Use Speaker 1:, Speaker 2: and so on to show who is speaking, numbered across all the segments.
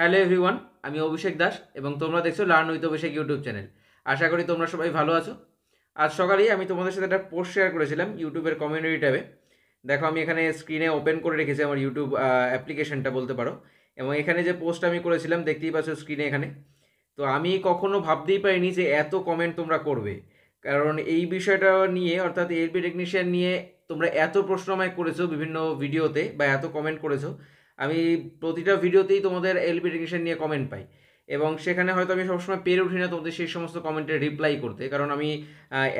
Speaker 1: hello everyone আমি অভিষেক দাস এবং তোমরা দেখছো learn with Abhishek YouTube channel আশা করি তোমরা সবাই ভালো আছো আজ সকালেই আমি তোমাদের সাথে একটা পোস্ট শেয়ার করেছিলাম ইউটিউবের কমিউনিটি ট্যাবে দেখো আমি এখানে স্ক্রিনে ওপেন করে রেখেছি আমার ইউটিউব অ্যাপ্লিকেশনটা বলতে পারো এবং এখানে যে পোস্ট আমি করেছিলাম দেখতেই পাচ্ছ স্ক্রিনে এখানে তো আমি কখনো ভাবতেই পারিনি যে এত কমেন্ট তোমরা করবে কারণ এই বিষয়টা নিয়ে অর্থাৎ এলপি টেকনিশিয়ান নিয়ে তোমরা এত প্রশ্ন আমায় করেছো বিভিন্ন ভিডিওতে বা এত কমেন্ট করেছো আমি প্রতিটা ভিডিওতেই তোমাদের এলপি টেকনিশিয়ান নিয়ে কমেন্ট পাই এবং সেখানে হয়তো আমি সবসময় পেরে উঠি না তোমাদের সেই সমস্ত কমেন্টের রিপ্লাই করতে কারণ আমি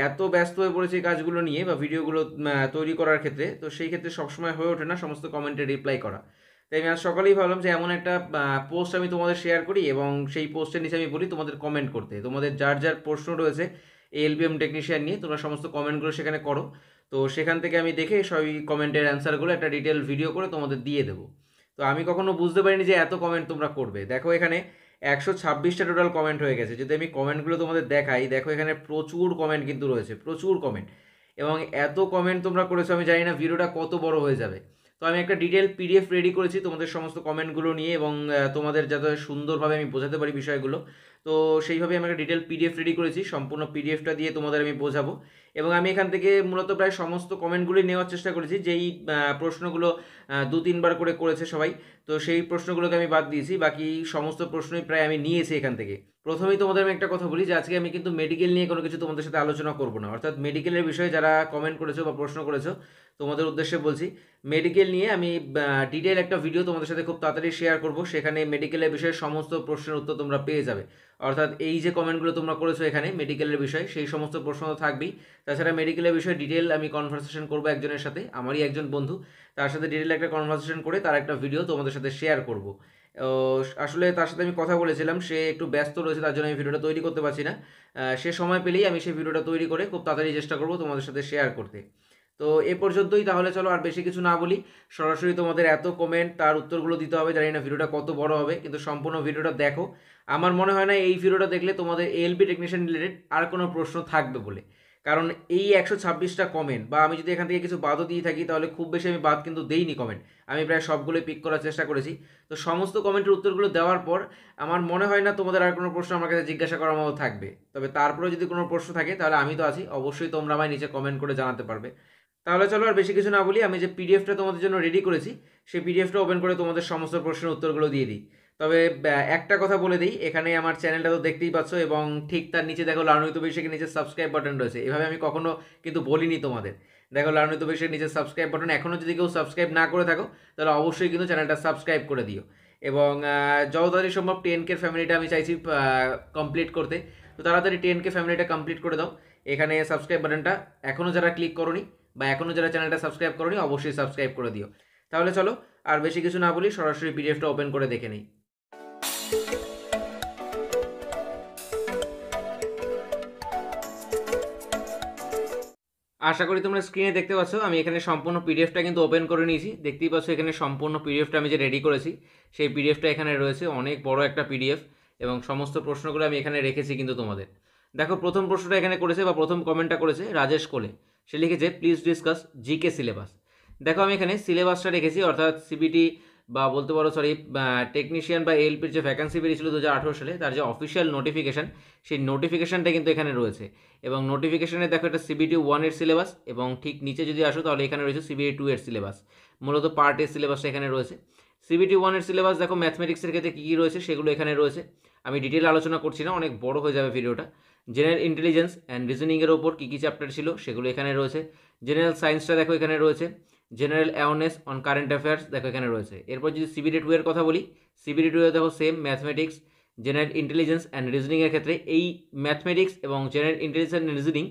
Speaker 1: এত ব্যস্ত হয়ে পড়েছি কাজগুলো নিয়ে বা ভিডিওগুলো তৈরি করার ক্ষেত্রে তো সেই ক্ষেত্রে সবসময় হয়ে ওঠে না সমস্ত কমেন্টে রিপ্লাই করা তাই আমি আজ সকালেই ভাবলাম যে এমন একটা পোস্ট আমি তোমাদের শেয়ার করি এবং সেই পোস্টের নিচে আমি বলি তোমাদের কমেন্ট করতে তোমাদের যার যার প্রশ্ন রয়েছে এলবিএম টেকনিশিয়ান নিয়ে তোমরা সমস্ত কমেন্টগুলো সেখানে করো তো সেখান থেকে আমি দেখে সবই কমেন্টের অ্যান্সারগুলো একটা ডিটেল ভিডিও করে তোমাদের দিয়ে দেবো তো আমি কখনো বুঝতে পারিনি যে এত কমেন্ট তোমরা করবে দেখো এখানে একশো ছাব্বিশটা টোটাল কমেন্ট হয়ে গেছে যদি আমি কমেন্টগুলো তোমাদের দেখাই দেখো এখানে প্রচুর কমেন্ট কিন্তু রয়েছে প্রচুর কমেন্ট এবং এত কমেন্ট তোমরা করেছো আমি জানি না ভিডিওটা কত বড় হয়ে যাবে তো আমি একটা ডিটেল পিডিএফ রেডি করেছি তোমাদের সমস্ত কমেন্টগুলো নিয়ে এবং তোমাদের যাতে সুন্দরভাবে আমি বোঝাতে পারি বিষয়গুলো তো সেইভাবে আমি একটা ডিটেল পিডিএফ রেডি করেছি সম্পূর্ণ পিডিএফটা দিয়ে তোমাদের আমি বোঝাবো এবং আমি এখান থেকে মূলত প্রায় সমস্ত কমেন্টগুলি নেওয়ার চেষ্টা করেছি যেই প্রশ্নগুলো দু তিনবার করে করেছে সবাই তো সেই প্রশ্নগুলোকে আমি বাদ দিয়েছি বাকি সমস্ত প্রশ্নই প্রায় আমি নিয়েছি এখান থেকে প্রথমেই তোমাদের আমি একটা কথা বলি যে আজকে আমি কিন্তু মেডিকেল নিয়ে কোনো কিছু তোমাদের সাথে আলোচনা করবো না অর্থাৎ মেডিকেলের বিষয়ে যারা কমেন্ট করেছো বা প্রশ্ন করেছো তোমাদের উদ্দেশ্যে বলছি মেডিকেল নিয়ে আমি ডিটেল একটা ভিডিও তোমাদের সাথে খুব তাড়াতাড়ি শেয়ার করব সেখানে মেডিকেলের বিষয়ে সমস্ত প্রশ্নের উত্তর তোমরা পেয়ে যাবে অর্থাৎ এই যে কমেন্টগুলো তোমরা করেছো এখানে মেডিকেলের বিষয়ে সেই সমস্ত প্রশ্ন তো থাকবেই তাছাড়া মেডিকেলের বিষয়ে ডিটেল আমি কনভারসেশন করবো একজনের সাথে আমারই একজন বন্ধু তার সাথে ডিটেল একটা কনভারসেশন করে তার একটা ভিডিও তোমাদের সাথে শেয়ার করব আসলে তার সাথে আমি কথা বলেছিলাম সে একটু ব্যস্ত রয়েছে তার জন্য আমি ভিডিওটা তৈরি করতে পারছি না সে সময় পেলেই আমি সেই ভিডিওটা তৈরি করে খুব তাড়াতাড়ি চেষ্টা করব তোমাদের সাথে শেয়ার করতে তো এ পর্যন্তই তাহলে চলো আর বেশি কিছু না বলি সরাসরি তোমাদের এত কমেন্ট তার উত্তরগুলো দিতে হবে জানি না ভিডিওটা কত বড় হবে কিন্তু সম্পূর্ণ ভিডিওটা দেখো আমার মনে হয় না এই ভিডিওটা দেখলে তোমাদের এলপি টেকনিশিয়ান রিলেটেড আর কোনো প্রশ্ন থাকবে বলে কারণ এই একশো ছাব্বিশটা কমেন্ট বা আমি যদি এখান থেকে কিছু বাদও দিয়ে থাকি তাহলে খুব বেশি আমি বাদ কিন্তু দেইনি কমেন্ট আমি প্রায় সবগুলোই পিক করার চেষ্টা করেছি তো সমস্ত কমেন্টের উত্তরগুলো দেওয়ার পর আমার মনে হয় না তোমাদের আর কোনো প্রশ্ন আমার কাছে জিজ্ঞাসা করার মতো থাকবে তবে তারপরে যদি কোনো প্রশ্ন থাকে তাহলে আমি তো আছি অবশ্যই তোমরা আমায় নিচে কমেন্ট করে জানাতে পারবে তাহলে চলো আর বেশি কিছু না বলি আমি যে পিডিএফটা তোমাদের জন্য রেডি করেছি সেই পিডিএফটা ওপেন করে তোমাদের সমস্ত প্রশ্নের উত্তরগুলো দিয়ে দিই তবে একটা কথা বলে দিই এখানে আমার চ্যানেলটা তো দেখতেই পাচ্ছ এবং ঠিক তার নিচে দেখো লার্নিত বিষয়ে নিচে সাবস্ক্রাইব বাটন রয়েছে এভাবে আমি কখনো কিন্তু বলিনি তোমাদের দেখো লার্নিত বিষয়ে নিচে সাবস্ক্রাইব বাটন এখনও যদি কেউ সাবস্ক্রাইব না করে থাকো তাহলে অবশ্যই কিন্তু চ্যানেলটা সাবস্ক্রাইব করে দিও এবং যতদারি সম্ভব টেন কে ফ্যামিলিটা আমি চাইছি কমপ্লিট করতে তো তাড়াতাড়ি টেন কে ফ্যামিলিটা কমপ্লিট করে দাও এখানে সাবস্ক্রাইব বাটনটা এখনও যারা ক্লিক করনি বা এখনও যারা চ্যানেলটা সাবস্ক্রাইব করনি অবশ্যই সাবস্ক্রাইব করে দিও তাহলে চলো আর বেশি কিছু না বলি সরাসরি পিডিএফটা ওপেন করে দেখে নিই আশা করি তোমরা স্ক্রিনে দেখতে পাচ্ছ আমি এখানে সম্পূর্ণ পিডিএফটা কিন্তু ওপেন করে নিয়েছি দেখতেই পাচ্ছ এখানে সম্পূর্ণ পিডিএফটা আমি যে রেডি করেছি সেই পিডিএফটা এখানে রয়েছে অনেক বড় একটা পিডিএফ এবং সমস্ত প্রশ্নগুলো আমি এখানে রেখেছি কিন্তু তোমাদের দেখো প্রথম প্রশ্নটা এখানে করেছে বা প্রথম কমেন্টটা করেছে রাজেশ কোলে সে লিখেছে প্লিজ ডিসকাস জিকে সিলেবাস দেখো আমি এখানে সিলেবাসটা রেখেছি অর্থাৎ সিবিটি বা বলতে পারো সরি টেকনিশিয়ান বা এলপির যে ভ্যাকান্সি বেরিয়েছিল দু সালে তার যে অফিসিয়াল নোটিফিকেশান সেই নোটিফিকেশানটা কিন্তু এখানে রয়েছে এবং নোটিফিকেশানে দেখো এটা সিবিটি ওয়ানের সিলেবাস এবং ঠিক নিচে যদি আসো তাহলে এখানে রয়েছে সিবিটি টু এর সিলেবাস মূলত পার্ট এর সিলেবাসটা এখানে রয়েছে সিবিটি ওয়ানের সিলেবাস দেখো ম্যাথমেটিক্সের ক্ষেত্রে কী কী রয়েছে সেগুলো এখানে রয়েছে আমি ডিটেল আলোচনা করছি না অনেক বড় হয়ে যাবে ভিডিওটা জেনারেল ইন্টেলিজেন্স অ্যান্ড রিজনিংয়ের ওপর কী কী চ্যাপ্টার ছিল সেগুলো এখানে রয়েছে জেনারেল সায়েন্সটা দেখো এখানে রয়েছে general awareness on current affairs দেখো এখানে রয়েছে এরপর যদি সিবিডি টু এর কথা বলি সিবিডি টু দেখো same mathematics general intelligence and রিজনিংয়ের ক্ষেত্রে এই ম্যাথমেটিক্স এবং জেনারেল ইন্টেলিজেন্স অ্যান্ড রিজনিং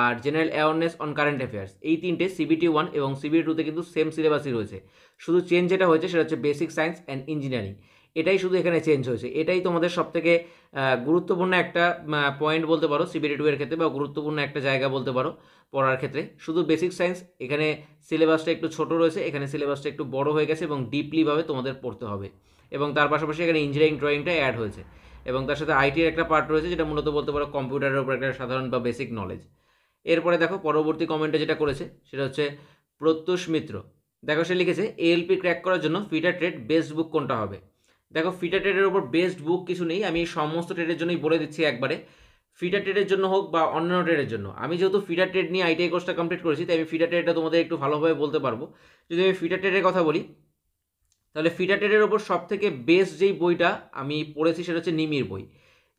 Speaker 1: আর general awareness on current affairs এই তিনটে সিবিটি ওয়ান এবং সিবিটি টুতে কিন্তু সেম সিলেবাসই রয়েছে শুধু চেঞ্জ যেটা হয়েছে সেটা হচ্ছে বেসিক সায়েন্স অ্যান্ড ইঞ্জিনিয়ারিং এটাই শুধু এখানে চেঞ্জ হয়েছে এটাই তোমাদের সবথেকে গুরুত্বপূর্ণ একটা পয়েন্ট বলতে পারো সিবিডি টু এর ক্ষেত্রে বা গুরুত্বপূর্ণ একটা জায়গা বলতে পারো পড়ার ক্ষেত্রে শুধু বেসিক সায়েন্স এখানে সিলেবাসটা একটু ছোট রয়েছে এখানে সিলেবাসটা একটু বড় হয়ে গেছে এবং ডিপলিভাবে তোমাদের পড়তে হবে এবং তার পাশাপাশি এখানে ইঞ্জিনিয়ারিং ড্রয়িংটা অ্যাড হয়েছে এবং তার সাথে আইটির একটা পার্ট রয়েছে যেটা মূলত বলতে পারো কম্পিউটারের উপর একটা সাধারণ বা বেসিক নলেজ এরপরে দেখো পরবর্তী কমেন্টে যেটা করেছে সেটা হচ্ছে প্রত্যুষ মিত্র দেখো সে লিখেছে এএলপি ক্র্যাক করার জন্য ফিটার ট্রেড বেস্ট বুক কোনটা হবে দেখো ফিটা ট্রেডের উপর বেস্ট বুক কিছু নেই আমি সমস্ত ট্রেডের জন্যই বলে দিচ্ছি একবারে ফিটা ট্রেডের জন্য হোক বা অন্যান্য ট্রেডের জন্য আমি যেহেতু ফিটা ট্রেড নিয়ে আইটিআই কোর্সটা কমপ্লিট করেছি তাই আমি ফিটা ট্রেডটা তোমাদের একটু ভালোভাবে বলতে পারবো যদি আমি ফিটা ট্রেডের কথা বলি তাহলে ফিটা ট্রেডের ওপর সব থেকে বেস্ট যেই বইটা আমি পড়েছি সেটা হচ্ছে নিমির বই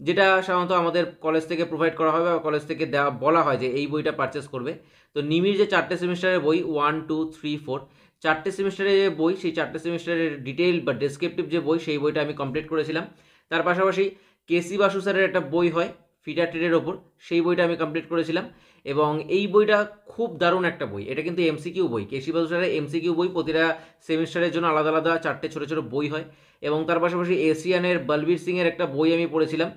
Speaker 1: যেটা সাধারণত আমাদের কলেজ থেকে প্রোভাইড করা হয় বা কলেজ থেকে দেওয়া বলা হয় যে এই বইটা পারচেস করবে তো নিমির যে চারটে সেমিস্টারের বই ওয়ান টু থ্রি ফোর চারটে সেমিস্টারের যে বই সেই চারটে সেমিস্টারের ডিটেইল বা ডেসক্রিপটিভ যে বই সেই বইটা আমি কমপ্লিট করেছিলাম তার পাশাপাশি কেসি বাসু স্যারের একটা বই হয় ফিডার ট্রেডের ওপর সেই বইটা আমি কমপ্লিট করেছিলাম এবং এই বইটা খুব দারুণ একটা বই এটা কিন্তু এমসিকিউ বই কেসি বাসু স্যারের এমসিকিউ বই প্রতিটা সেমিস্টারের জন্য আলাদা আলাদা চারটে ছোটো ছোটো বই হয় এবং তার পাশাপাশি এশিয়ানের বলবীর সিংয়ের একটা বই আমি পড়েছিলাম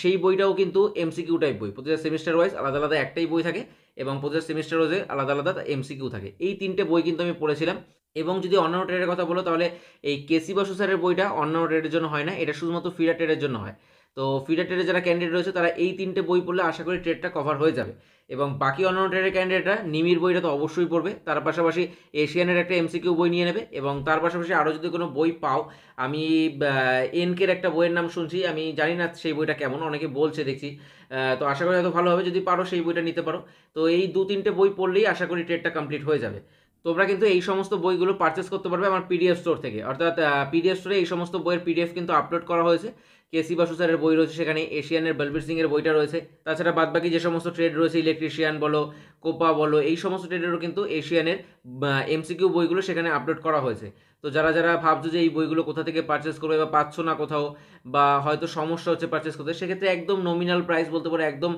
Speaker 1: সেই বইটাও কিন্তু এমসিকিউ টাইপ বই প্রতিটা সেমিস্টার ওয়াইজ আলাদা আলাদা একটাই বই থাকে এবং প্রতিটা সেমিস্টারও রোজে আলাদা আলাদা এমসিকিউ থাকে এই তিনটে বই কিন্তু আমি পড়েছিলাম এবং যদি অন্যান্য ট্রেডের কথা বলো তাহলে এই কেসি বসু স্যারের বইটা অন্যান্য ট্রেডের জন্য হয় না এটা শুধুমাত্র ফিডা ট্রেডের জন্য হয় তো ফিডা ট্রেডের যারা ক্যান্ডিডেট রয়েছে তারা এই তিনটে বই পড়লে আশা করি ট্রেডটা কভার হয়ে যাবে এবং বাকি অননোটেটেড ক্যান্ডিডেটরা নিমির বইটা তো অবশ্যই পড়বে তার পাশাপাশি এশিয়ানের একটা এমসিকিউ বই নিয়ে নেবে এবং তার পাশাপাশি আরও যদি কোনো বই পাও আমি এনকের একটা বইয়ের নাম শুনছি আমি জানি না সেই বইটা কেমন অনেকে বলছে দেখছি তো আশা করি এত ভালো হবে যদি পারো সেই বইটা নিতে পারো তো এই দু তিনটে বই পড়লেই আশা করি ট্রেডটা কমপ্লিট হয়ে যাবে তোমরা কিন্তু এই সমস্ত বইগুলো পারচেস করতে পারবে আমার পিডিএফ স্টোর থেকে অর্থাৎ পিডিএফ স্টোরে এই সমস্ত বইয়ের পিডিএফ কিন্তু আপলোড করা হয়েছে কে সি বাসু স্যারের বই রয়েছে সেখানে এশিয়ানের বলবীর সিংয়ের বইটা রয়েছে তাছাড়া বাদবাকি যে সমস্ত ট্রেড রয়েছে ইলেকট্রিশিয়ান বলো কোপা বলো এই সমস্ত ট্রেডেরও কিন্তু এশিয়ানের এমসিকিউ বইগুলো সেখানে আপলোড করা হয়েছে তো যারা যারা ভাবছো যে এই বইগুলো কোথা থেকে পারচেস করবে বা পাচ্ছ না কোথাও বা হয়তো সমস্যা হচ্ছে পারচেস করতে সেক্ষেত্রে একদম নমিনাল প্রাইস বলতে পারো একদম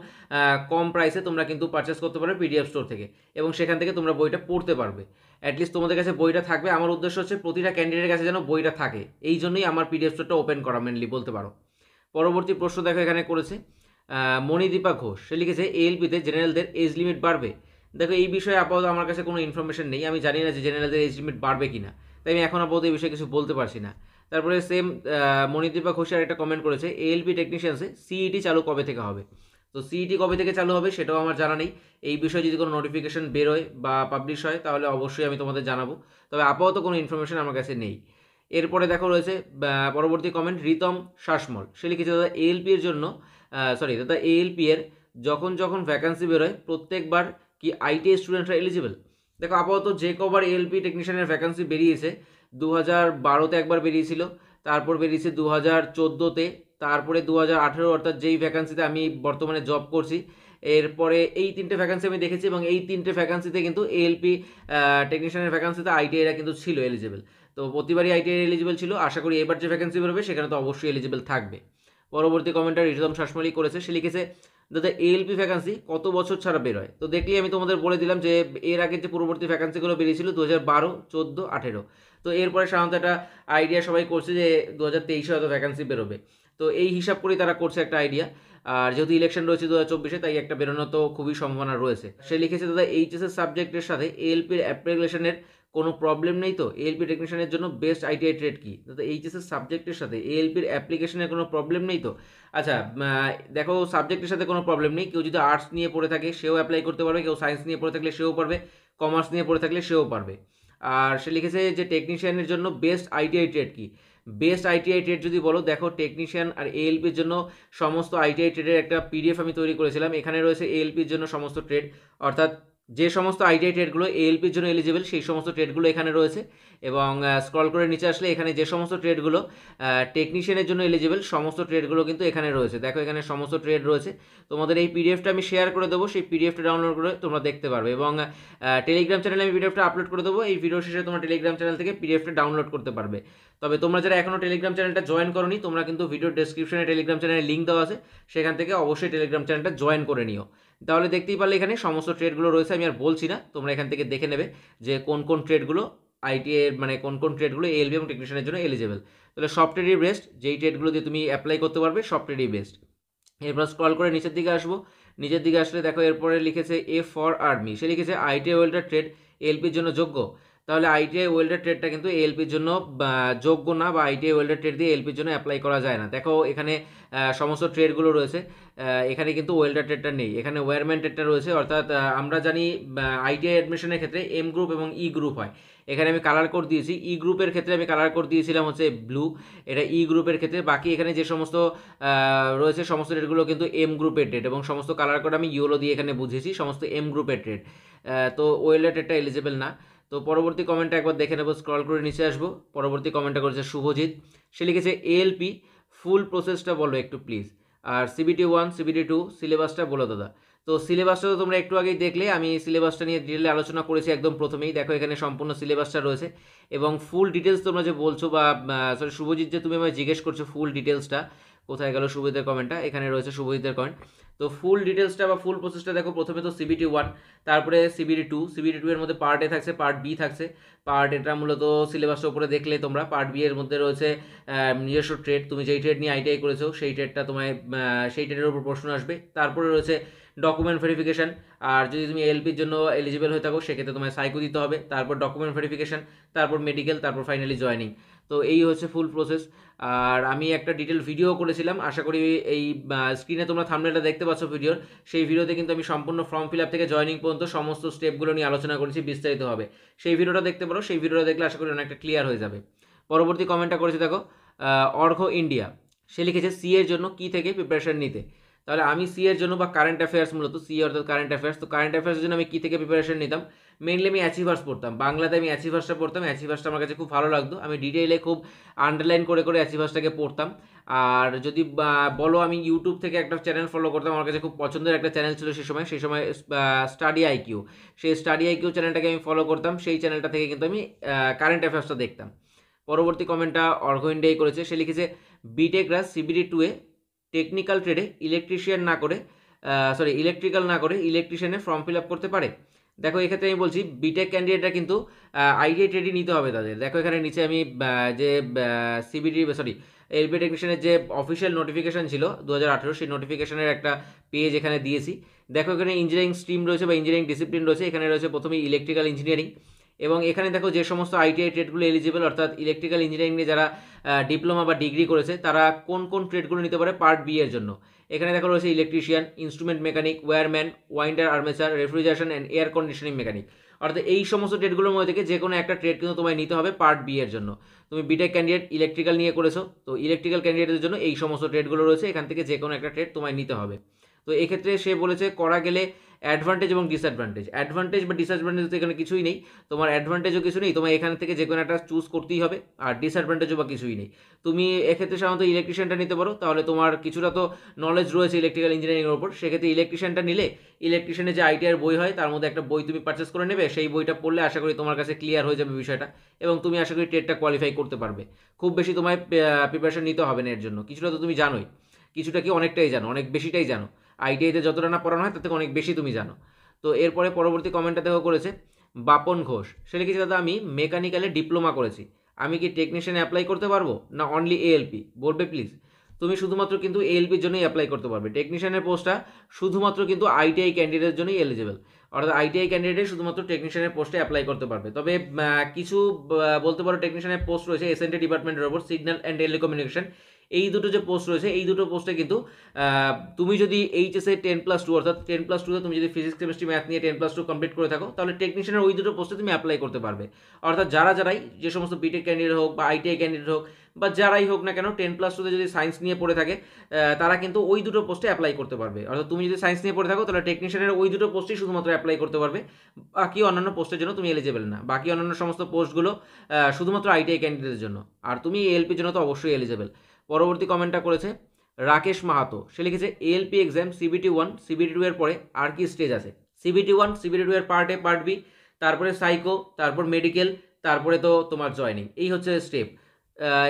Speaker 1: কম প্রাইসে তোমরা কিন্তু পারচেস করতে পারবে পিডিএফ স্টোর থেকে এবং সেখান থেকে তোমরা বইটা পড়তে পারবে অ্যাটলিস্ট তোমাদের কাছে বইটা থাকবে আমার উদ্দেশ্য হচ্ছে প্রতিটা ক্যান্ডিডেটের কাছে যেন বইটা থাকে এই জন্যই আমার পিডিএফ স্টোরটা ওপেন করা মেনলি বলতে পারো পরবর্তী প্রশ্ন দেখো এখানে করেছে মণিদীপা ঘোষ সে লিখেছে এএলপিতে জেনারেলদের এজ লিমিট বাড়বে দেখো এই বিষয়ে আপাতত আমার কাছে কোনো ইনফরমেশন নেই আমি জানি না যে জেনারেলদের এজ লিমিট বাড়বে কি না তাই আমি এখন আপাতত এই বিষয়ে কিছু বলতে পারছি না তারপরে সেম মণিদীপা ঘোষার একটা কমেন্ট করেছে এএলপি টেকনিশিয়ানসে সিইটি চালু কবে থেকে হবে তো সিইটি e কবে থেকে চালু হবে সেটাও আমার জানা নেই এই বিষয়ে যদি কোনো নোটিফিকেশন বেরোয় বা পাবলিশ হয় তাহলে অবশ্যই আমি তোমাদের জানাবো তবে আপাতত কোনো ইনফরমেশন আমার কাছে নেই এরপরে দেখো রয়েছে পরবর্তী কমেন্ট রিতম শাসমল সে লিখেছে দাদা এএলপি এর জন্য সরি দাদা এএলপি এর যখন যখন ভ্যাকান্সি বেরোয় প্রত্যেকবার কি আইটি স্টুডেন্টরা এলিজিবল দেখো আপাতত যে কবার এলপি টেকনিশিয়ানের ভ্যাকান্সি বেরিয়েছে দু হাজার বারোতে একবার বেরিয়েছিল তারপর বেরিয়েছে দু হাজার চোদ্দোতে তারপরে দু হাজার আঠেরো অর্থাৎ যেই ভ্যাকান্সিতে আমি বর্তমানে জব করছি এরপরে এই তিনটে ভ্যাকান্সি আমি দেখেছি এবং এই তিনটে ভ্যাকান্সিতে কিন্তু এলপি টেকনিশিয়ানের ভ্যাকান্সিতে আইটিআইরা কিন্তু ছিল এলিজেবল তো প্রতিবারই আইটিআই এলিজিবল ছিল আশা করি এবার যে ভ্যাকান্সি বেরোবে সেখানে তো অবশ্যই এলিজিবল থাকবে পরবর্তী কমেন্টার ঋষিতম শাসমলি করেছে সে লিখেছে দাদা এলপি ভ্যাকান্সি কত বছর ছাড়া বেরোয় তো দেখলি আমি তোমাদের বলে দিলাম যে এর আগে যে পূর্ববর্তী ভ্যাকান্সিগুলো বেরিয়েছিল দু হাজার বারো চোদ্দো আঠেরো তো এরপরে সাধারণত একটা আইডিয়া সবাই করছে যে দু হাজার তেইশে হয়তো ভ্যাকান্সি বেরোবে তো এই হিসাব করেই তারা করছে একটা আইডিয়া আর যেহেতু ইলেকশন রয়েছে দু হাজার চব্বিশে তাই একটা বেরোনো তো খুবই সম্ভাবনা রয়েছে সে লিখেছে দাদা এইচএসের সাবজেক্টের সাথে এএলপির অ্যাপ্লিকেশনের কোনো প্রবলেম নেই তো এএলপি টেকনিশিয়ানের জন্য বেস্ট আইটিআই ট্রেড কি তো এইচএসের সাবজেক্টের সাথে এএলপির অ্যাপ্লিকেশনের কোনো প্রবলেম নেই তো আচ্ছা দেখো সাবজেক্টের সাথে কোনো প্রবলেম নেই কেউ যদি আর্টস নিয়ে পড়ে থাকে সেও অ্যাপ্লাই করতে পারবে কেউ সায়েন্স নিয়ে পড়ে থাকলে সেও পারবে কমার্স নিয়ে পড়ে থাকলে সেও পারবে আর সে লিখেছে যে টেকনিশিয়ানের জন্য বেস্ট আইটিআই ট্রেড কি বেস্ট আইটিআই ট্রেড যদি বলো দেখো টেকনিশিয়ান আর এএলপির জন্য সমস্ত আইটিআই ট্রেডের একটা পিডিএফ আমি তৈরি করেছিলাম এখানে রয়েছে এএলপির জন্য সমস্ত ট্রেড অর্থাৎ যে সমস্ত আইটিআই ট্রেডগুলো এএলপির জন্য এলিজিবল সেই সমস্ত ট্রেডগুলো এখানে রয়েছে এবং স্ক্রল করে নিচে আসলে এখানে যে সমস্ত ট্রেডগুলো টেকনিশিয়ানের জন্য এলিজিবল সমস্ত ট্রেডগুলো কিন্তু এখানে রয়েছে দেখো এখানে সমস্ত ট্রেড রয়েছে তোমাদের এই পিডিএফটা আমি শেয়ার করে দেবো সেই পিডিএফটা ডাউনলোড করে তোমরা দেখতে পারবে এবং টেলিগ্রাম চ্যানেলে আমি পিডিএফটা আপলোড করে দেবো এই ভিডিও শেষে তোমরা টেলিগ্রাম চ্যানেল থেকে পিডিএফটা ডাউনলোড করতে পারবে তবে তোমরা যারা এখনও টেলিগ্রাম চ্যানেলটা জয়েন করনি তোমরা কিন্তু ভিডিও ডেসক্রিপশনে টেলিগ্রাম চ্যানেলের লিঙ্ক দেওয়া আছে সেখান থেকে অবশ্যই টেলিগ্রাম চ্যানেলটা জয়েন করে নিও তাহলে দেখতেই পারলে এখানে সমস্ত ট্রেডগুলো রয়েছে আমি আর বলছি না তোমরা এখান থেকে দেখে নেবে যে কোন কোন ট্রেডগুলো আইটিএ মানে কোন কোন ট্রেডগুলো এল বি এবং টেকনিশিয়ানের জন্য এলিজেবল তাহলে সব ট্রেডই বেস্ট যেই ট্রেডগুলো দিয়ে তুমি অ্যাপ্লাই করতে পারবে সব ট্রেডই বেস্ট এরপর স্ক্রল করে নিচের দিকে আসবো নিচের দিকে আসলে দেখো এরপরে লিখেছে এ ফর আর্মি সে লিখেছে আইটিআই ওয়েল্ডার ট্রেড এলপির জন্য যোগ্য তাহলে আইটিআই ওয়েল্ডার ট্রেডটা কিন্তু এলপির জন্য যোগ্য না বা আইটিআই ওয়েল্ডার ট্রেড দিয়ে এলপির জন্য অ্যাপ্লাই করা যায় না দেখো এখানে সমস্ত ট্রেডগুলো রয়েছে এখানে কিন্তু ওয়েল্ডার ট্রেডটা নেই এখানে ওয়ারম্যান ট্রেডটা রয়েছে অর্থাৎ আমরা জানি আইটিআই অ্যাডমিশনের ক্ষেত্রে এম গ্রুপ এবং ই e গ্রুপ হয় এখানে আমি কালার কোড দিয়েছি ই e গ্রুপের ক্ষেত্রে আমি কালার কোড দিয়েছিলাম হচ্ছে ব্লু এটা ই e গ্রুপের ক্ষেত্রে বাকি এখানে যে সমস্ত রয়েছে সমস্ত ডেটগুলো কিন্তু এম গ্রুপের ডেট এবং সমস্ত কালার কোড আমি ইউলো দিয়ে এখানে বুঝেছি সমস্ত এম গ্রুপের ডেট তো ওয়েলের ডেটটা এলিজেবল না তো পরবর্তী কমেন্টটা একবার দেখে নেবো স্ক্রল করে নিচে আসবো পরবর্তী কমেন্টটা করেছে শুভজিৎ সে লিখেছে এএলপি ফুল প্রসেসটা বলো একটু প্লিজ আর সিবিটি ওয়ান সিবিটি টু সিলেবাসটা বলো দাদা তো সিলেবাসটা তো তোমরা একটু আগেই দেখলে আমি সিলেবাসটা নিয়ে ডিটেলে আলোচনা করেছি একদম প্রথমেই দেখো এখানে সম্পূর্ণ সিলেবাসটা রয়েছে এবং ফুল ডিটেলস তোমরা যে বলছো বা সরি শুভজিৎ যে তুমি আমায় জিজ্ঞেস করছো ফুল ডিটেলসটা কোথায় গেল শুভজিতের কমেন্টটা এখানে রয়েছে শুভজিতের কমেন্ট তো ফুল ডিটেলসটা বা ফুল প্রসেসটা দেখো প্রথমে তো সিবিটি ওয়ান তারপরে সিবিটি টু সিবিটি টু এর মধ্যে পার্ট এ থাকছে পার্ট বি থাকছে পার্ট এটা মূলত সিলেবাসের উপরে দেখলে তোমরা পার্ট বি এর মধ্যে রয়েছে নিজস্ব ট্রেড তুমি যেই ট্রেড নিয়ে আইটিআই করেছো সেই ট্রেডটা তোমায় সেই ট্রেডের উপর প্রশ্ন আসবে তারপরে রয়েছে ডকুমেন্ট ভেরিফিকেশান আর যদি তুমি এলপির জন্য এলিজিবল হয়ে থাকো সেক্ষেত্রে তোমায় সাইকো দিতে হবে তারপর ডকুমেন্ট ভেরিফিকেশান তারপর মেডিকেল তারপর ফাইনালি জয়নিং তো এই হচ্ছে ফুল প্রসেস আর আমি একটা ডিটেল ভিডিও করেছিলাম আশা করি এই স্ক্রিনে তোমরা থামলেটা দেখতে পাচ্ছ ভিডিওর সেই ভিডিওতে কিন্তু আমি সম্পূর্ণ ফর্ম ফিল আপ থেকে জয়নিং পর্যন্ত সমস্ত স্টেপগুলো নিয়ে আলোচনা করেছি বিস্তারিতভাবে সেই ভিডিওটা দেখতে পারো সেই ভিডিওটা দেখলে আশা করি অনেকটা ক্লিয়ার হয়ে যাবে পরবর্তী কমেন্টটা করেছি দেখো অর্ঘ ইন্ডিয়া সে লিখেছে সি এর জন্য কী থেকে প্রিপারেশান নিতে তাহলে আমি সি এর জন্য বা কারেন্ট অ্যাফেয়ার্স মূলত সি অর্থাৎ কারেন্ট অ্যাফেয়ার্স তো কারেন্ট অ্যাফেয়ার্সের জন্য আমি কী থেকে প্রিপারেশন নিতাম মেনলি আমি অ্যাচিভার্স পড়তাম বাংলাতে আমি অ্যাচিভার্সটা পড়তাম অ্যাচিভার্সটা আমার কাছে খুব ভালো লাগতো আমি ডিটেইলে খুব আন্ডারলাইন করে করে অ্যাচিভার্সটাকে পড়তাম আর যদি বলো আমি ইউটিউব থেকে একটা চ্যানেল ফলো করতাম আমার কাছে খুব পছন্দের একটা চ্যানেল ছিল সেই সময় সেই সময় স্টাডি আইকিউ সেই স্টাডি আইকিউ চ্যানেলটাকে আমি ফলো করতাম সেই চ্যানেলটা থেকে কিন্তু আমি কারেন্ট অ্যাফেয়ার্সটা দেখতাম পরবর্তী কমেন্টটা অর্ঘ ইন্ডিয়াই করেছে সে লিখেছে বিটেকরা সিবিডি টুয়ে টেকনিক্যাল ট্রেডে ইলেকট্রিশিয়ান না করে সরি ইলেকট্রিক্যাল না করে ইলেকট্রিশিয়ানে ফর্ম ফিল আপ করতে পারে দেখো এক্ষেত্রে আমি বলছি বিটেক ক্যান্ডিডেটরা কিন্তু আইটিআই ট্রেডই নিতে হবে তাদের দেখো এখানে নিচে আমি যে সিবিডি সরি এলবি টেকনিশিয়ানের যে অফিসিয়াল নোটিফিকেশান ছিল দু হাজার সেই নোটিফিকেশানের একটা পেজ এখানে দিয়েছি দেখো এখানে ইঞ্জিনিয়ারিং স্ট্রিম রয়েছে বা ইঞ্জিনিয়ারিং ডিসিপ্লিন রয়েছে এখানে রয়েছে প্রথমে ইলেকট্রিক্যাল ইঞ্জিনিয়ারিং এবং এখানে দেখো যে সমস্ত আইটিআই ট্রেডগুলো এলিজিবল অর্থাৎ ইলেকট্রিক্যাল ইঞ্জিনিয়ারিং নিয়ে যারা ডিপ্লোমা বা ডিগ্রি করেছে তারা কোন কোন ট্রেডগুলো নিতে পারে পার্ট বি এর জন্য এখানে দেখো রয়েছে electrician instrument mechanic wireman winder armature refrigeration and air conditioning mechanic অর্থাৎ এই সমস্ত ট্রেডগুলোর মধ্যে থেকে যে কোনো একটা ট্রেড কিন্তু তোমায় নিতে হবে পার্ট বি এর জন্য তুমি বিটেক ক্যান্ডিডেট ইলেকট্রিক্যাল নিয়ে করেছো তো ইলেকট্রিক্যাল ক্যান্ডিডেটের জন্য এই সমস্ত ট্রেডগুলো রয়েছে এখান থেকে যে কোনো একটা ট্রেড তোমায় নিতে হবে তো এক্ষেত্রে সে বলেছে করা গেলে অ্যাডভান্টেজ এবং ডিসঅ্যাডভান্টেজ অ্যাডভান্টেজ বা ডিসঅ্যাডভান্টেজ তো এখানে কিছুই নেই তোমার অ্যাডভান্টেজও কিছু নেই তোমার এখান থেকে যে কোনো একটা চুজ করতেই হবে আর ডিসঅ্যাডভান্টেজও বা কিছুই নেই তুমি এক্ষেত্রে সাধারণত ইলেকট্রিশিয়ানটা নিতে পারো তাহলে তোমার কিছুটা তো নলেজ রয়েছে ইলেকট্রিক্যাল ইঞ্জিনিয়ারিংয়ের ওপর সেক্ষেত্রে ইলেকট্রিশিয়ানটা নিলে ইলেকট্রিশিয়ানের যে আইটিআর বই হয় তার মধ্যে একটা বই তুমি পারচেস করে নেবে সেই বইটা পড়লে আশা করি তোমার কাছে ক্লিয়ার হয়ে যাবে বিষয়টা এবং তুমি আশা করি টেটটা কোয়ালিফাই করতে পারবে খুব বেশি তোমায় প্রিপারেশান নিতে হবে না এর জন্য কিছুটা তো তুমি জানোই কিছুটা কি অনেকটাই জানো অনেক বেশিটাই জানো আইটিআইতে যতটা না পড়ানো হয় তার থেকে অনেক বেশি তুমি জানো তো এরপরে পরবর্তী কমেন্টটা দেখো করেছে বাপন ঘোষ সে লিখেছে দাদা আমি মেকানিক্যালে ডিপ্লোমা করেছি আমি কি টেকনিশিয়ানে অ্যাপ্লাই করতে পারবো না অনলি এএলপি বলবে প্লিজ তুমি শুধুমাত্র কিন্তু এএলপির জন্যই অ্যাপ্লাই করতে পারবে টেকনিশিয়ানের পোস্টটা শুধুমাত্র কিন্তু আইটিআই ক্যান্ডিডেটের জন্যই এলিজেবল অর্থাৎ আইটিআই ক্যান্ডিডেট শুধুমাত্র টেকনিশিয়ানের পোস্টে অ্যাপ্লাই করতে পারবে তবে কিছু বলতে পারো টেকনিশিয়ানের পোস্ট রয়েছে এসএনটি ডিপার্টমেন্টের ওপর সিগন্যাল অ্যান্ড টেলিকমিউনিকেশন এই দুটো যে পোস্ট রয়েছে এই দুটো পোস্টে কিন্তু তুমি যদি এইচএসে টেন প্লাস টু অর্থাৎ টেন প্লাস টুতে তুমি যদি ফিজিক্স কেমিস্ট্রি ম্যাথ নিয়ে টেন প্লাস টু কমপ্লিট করে থাকো তাহলে টেকনিশিয়ানের ওই দুটো পোস্টে তুমি অ্যাপ্লাই করতে পারবে অর্থাৎ যারা যারাই যে সমস্ত বিটেক ক্যান্ডিডেট হোক বা আইটিআই ক্যান্ডিডেট হোক বা যারাই হোক না কেন টেন প্লাস টুতে যদি সায়েন্স নিয়ে পড়ে থাকে তারা কিন্তু ওই দুটো পোস্টে অ্যাপ্লাই করতে পারবে অর্থাৎ তুমি যদি সায়েন্স নিয়ে পড়ে থাকো তাহলে টেকনিশিয়ানের ওই দুটো পোস্টেই শুধুমাত্র অ্যাপ্লাই করতে পারবে বাকি অন্যান্য পোস্টের জন্য তুমি এলিজেবল না বাকি অন্যান্য সমস্ত পোস্টগুলো শুধুমাত্র আইটিআই ক্যান্ডিডেটের জন্য আর তুমি এলপির জন্য তো অবশ্যই এলিজেবল পরবর্তী কমেন্টটা করেছে রাকেশ মাহাতো সে লিখেছে ALP exam CBT one CBT two এর পরে আর কি স্টেজ আছে সিবিটি ওয়ান সিবিটি টু এর পার্ট এ পার্ট বি তারপরে সাইকো তারপর মেডিকেল তারপরে তো তোমার জয়নিং এই হচ্ছে স্টেপ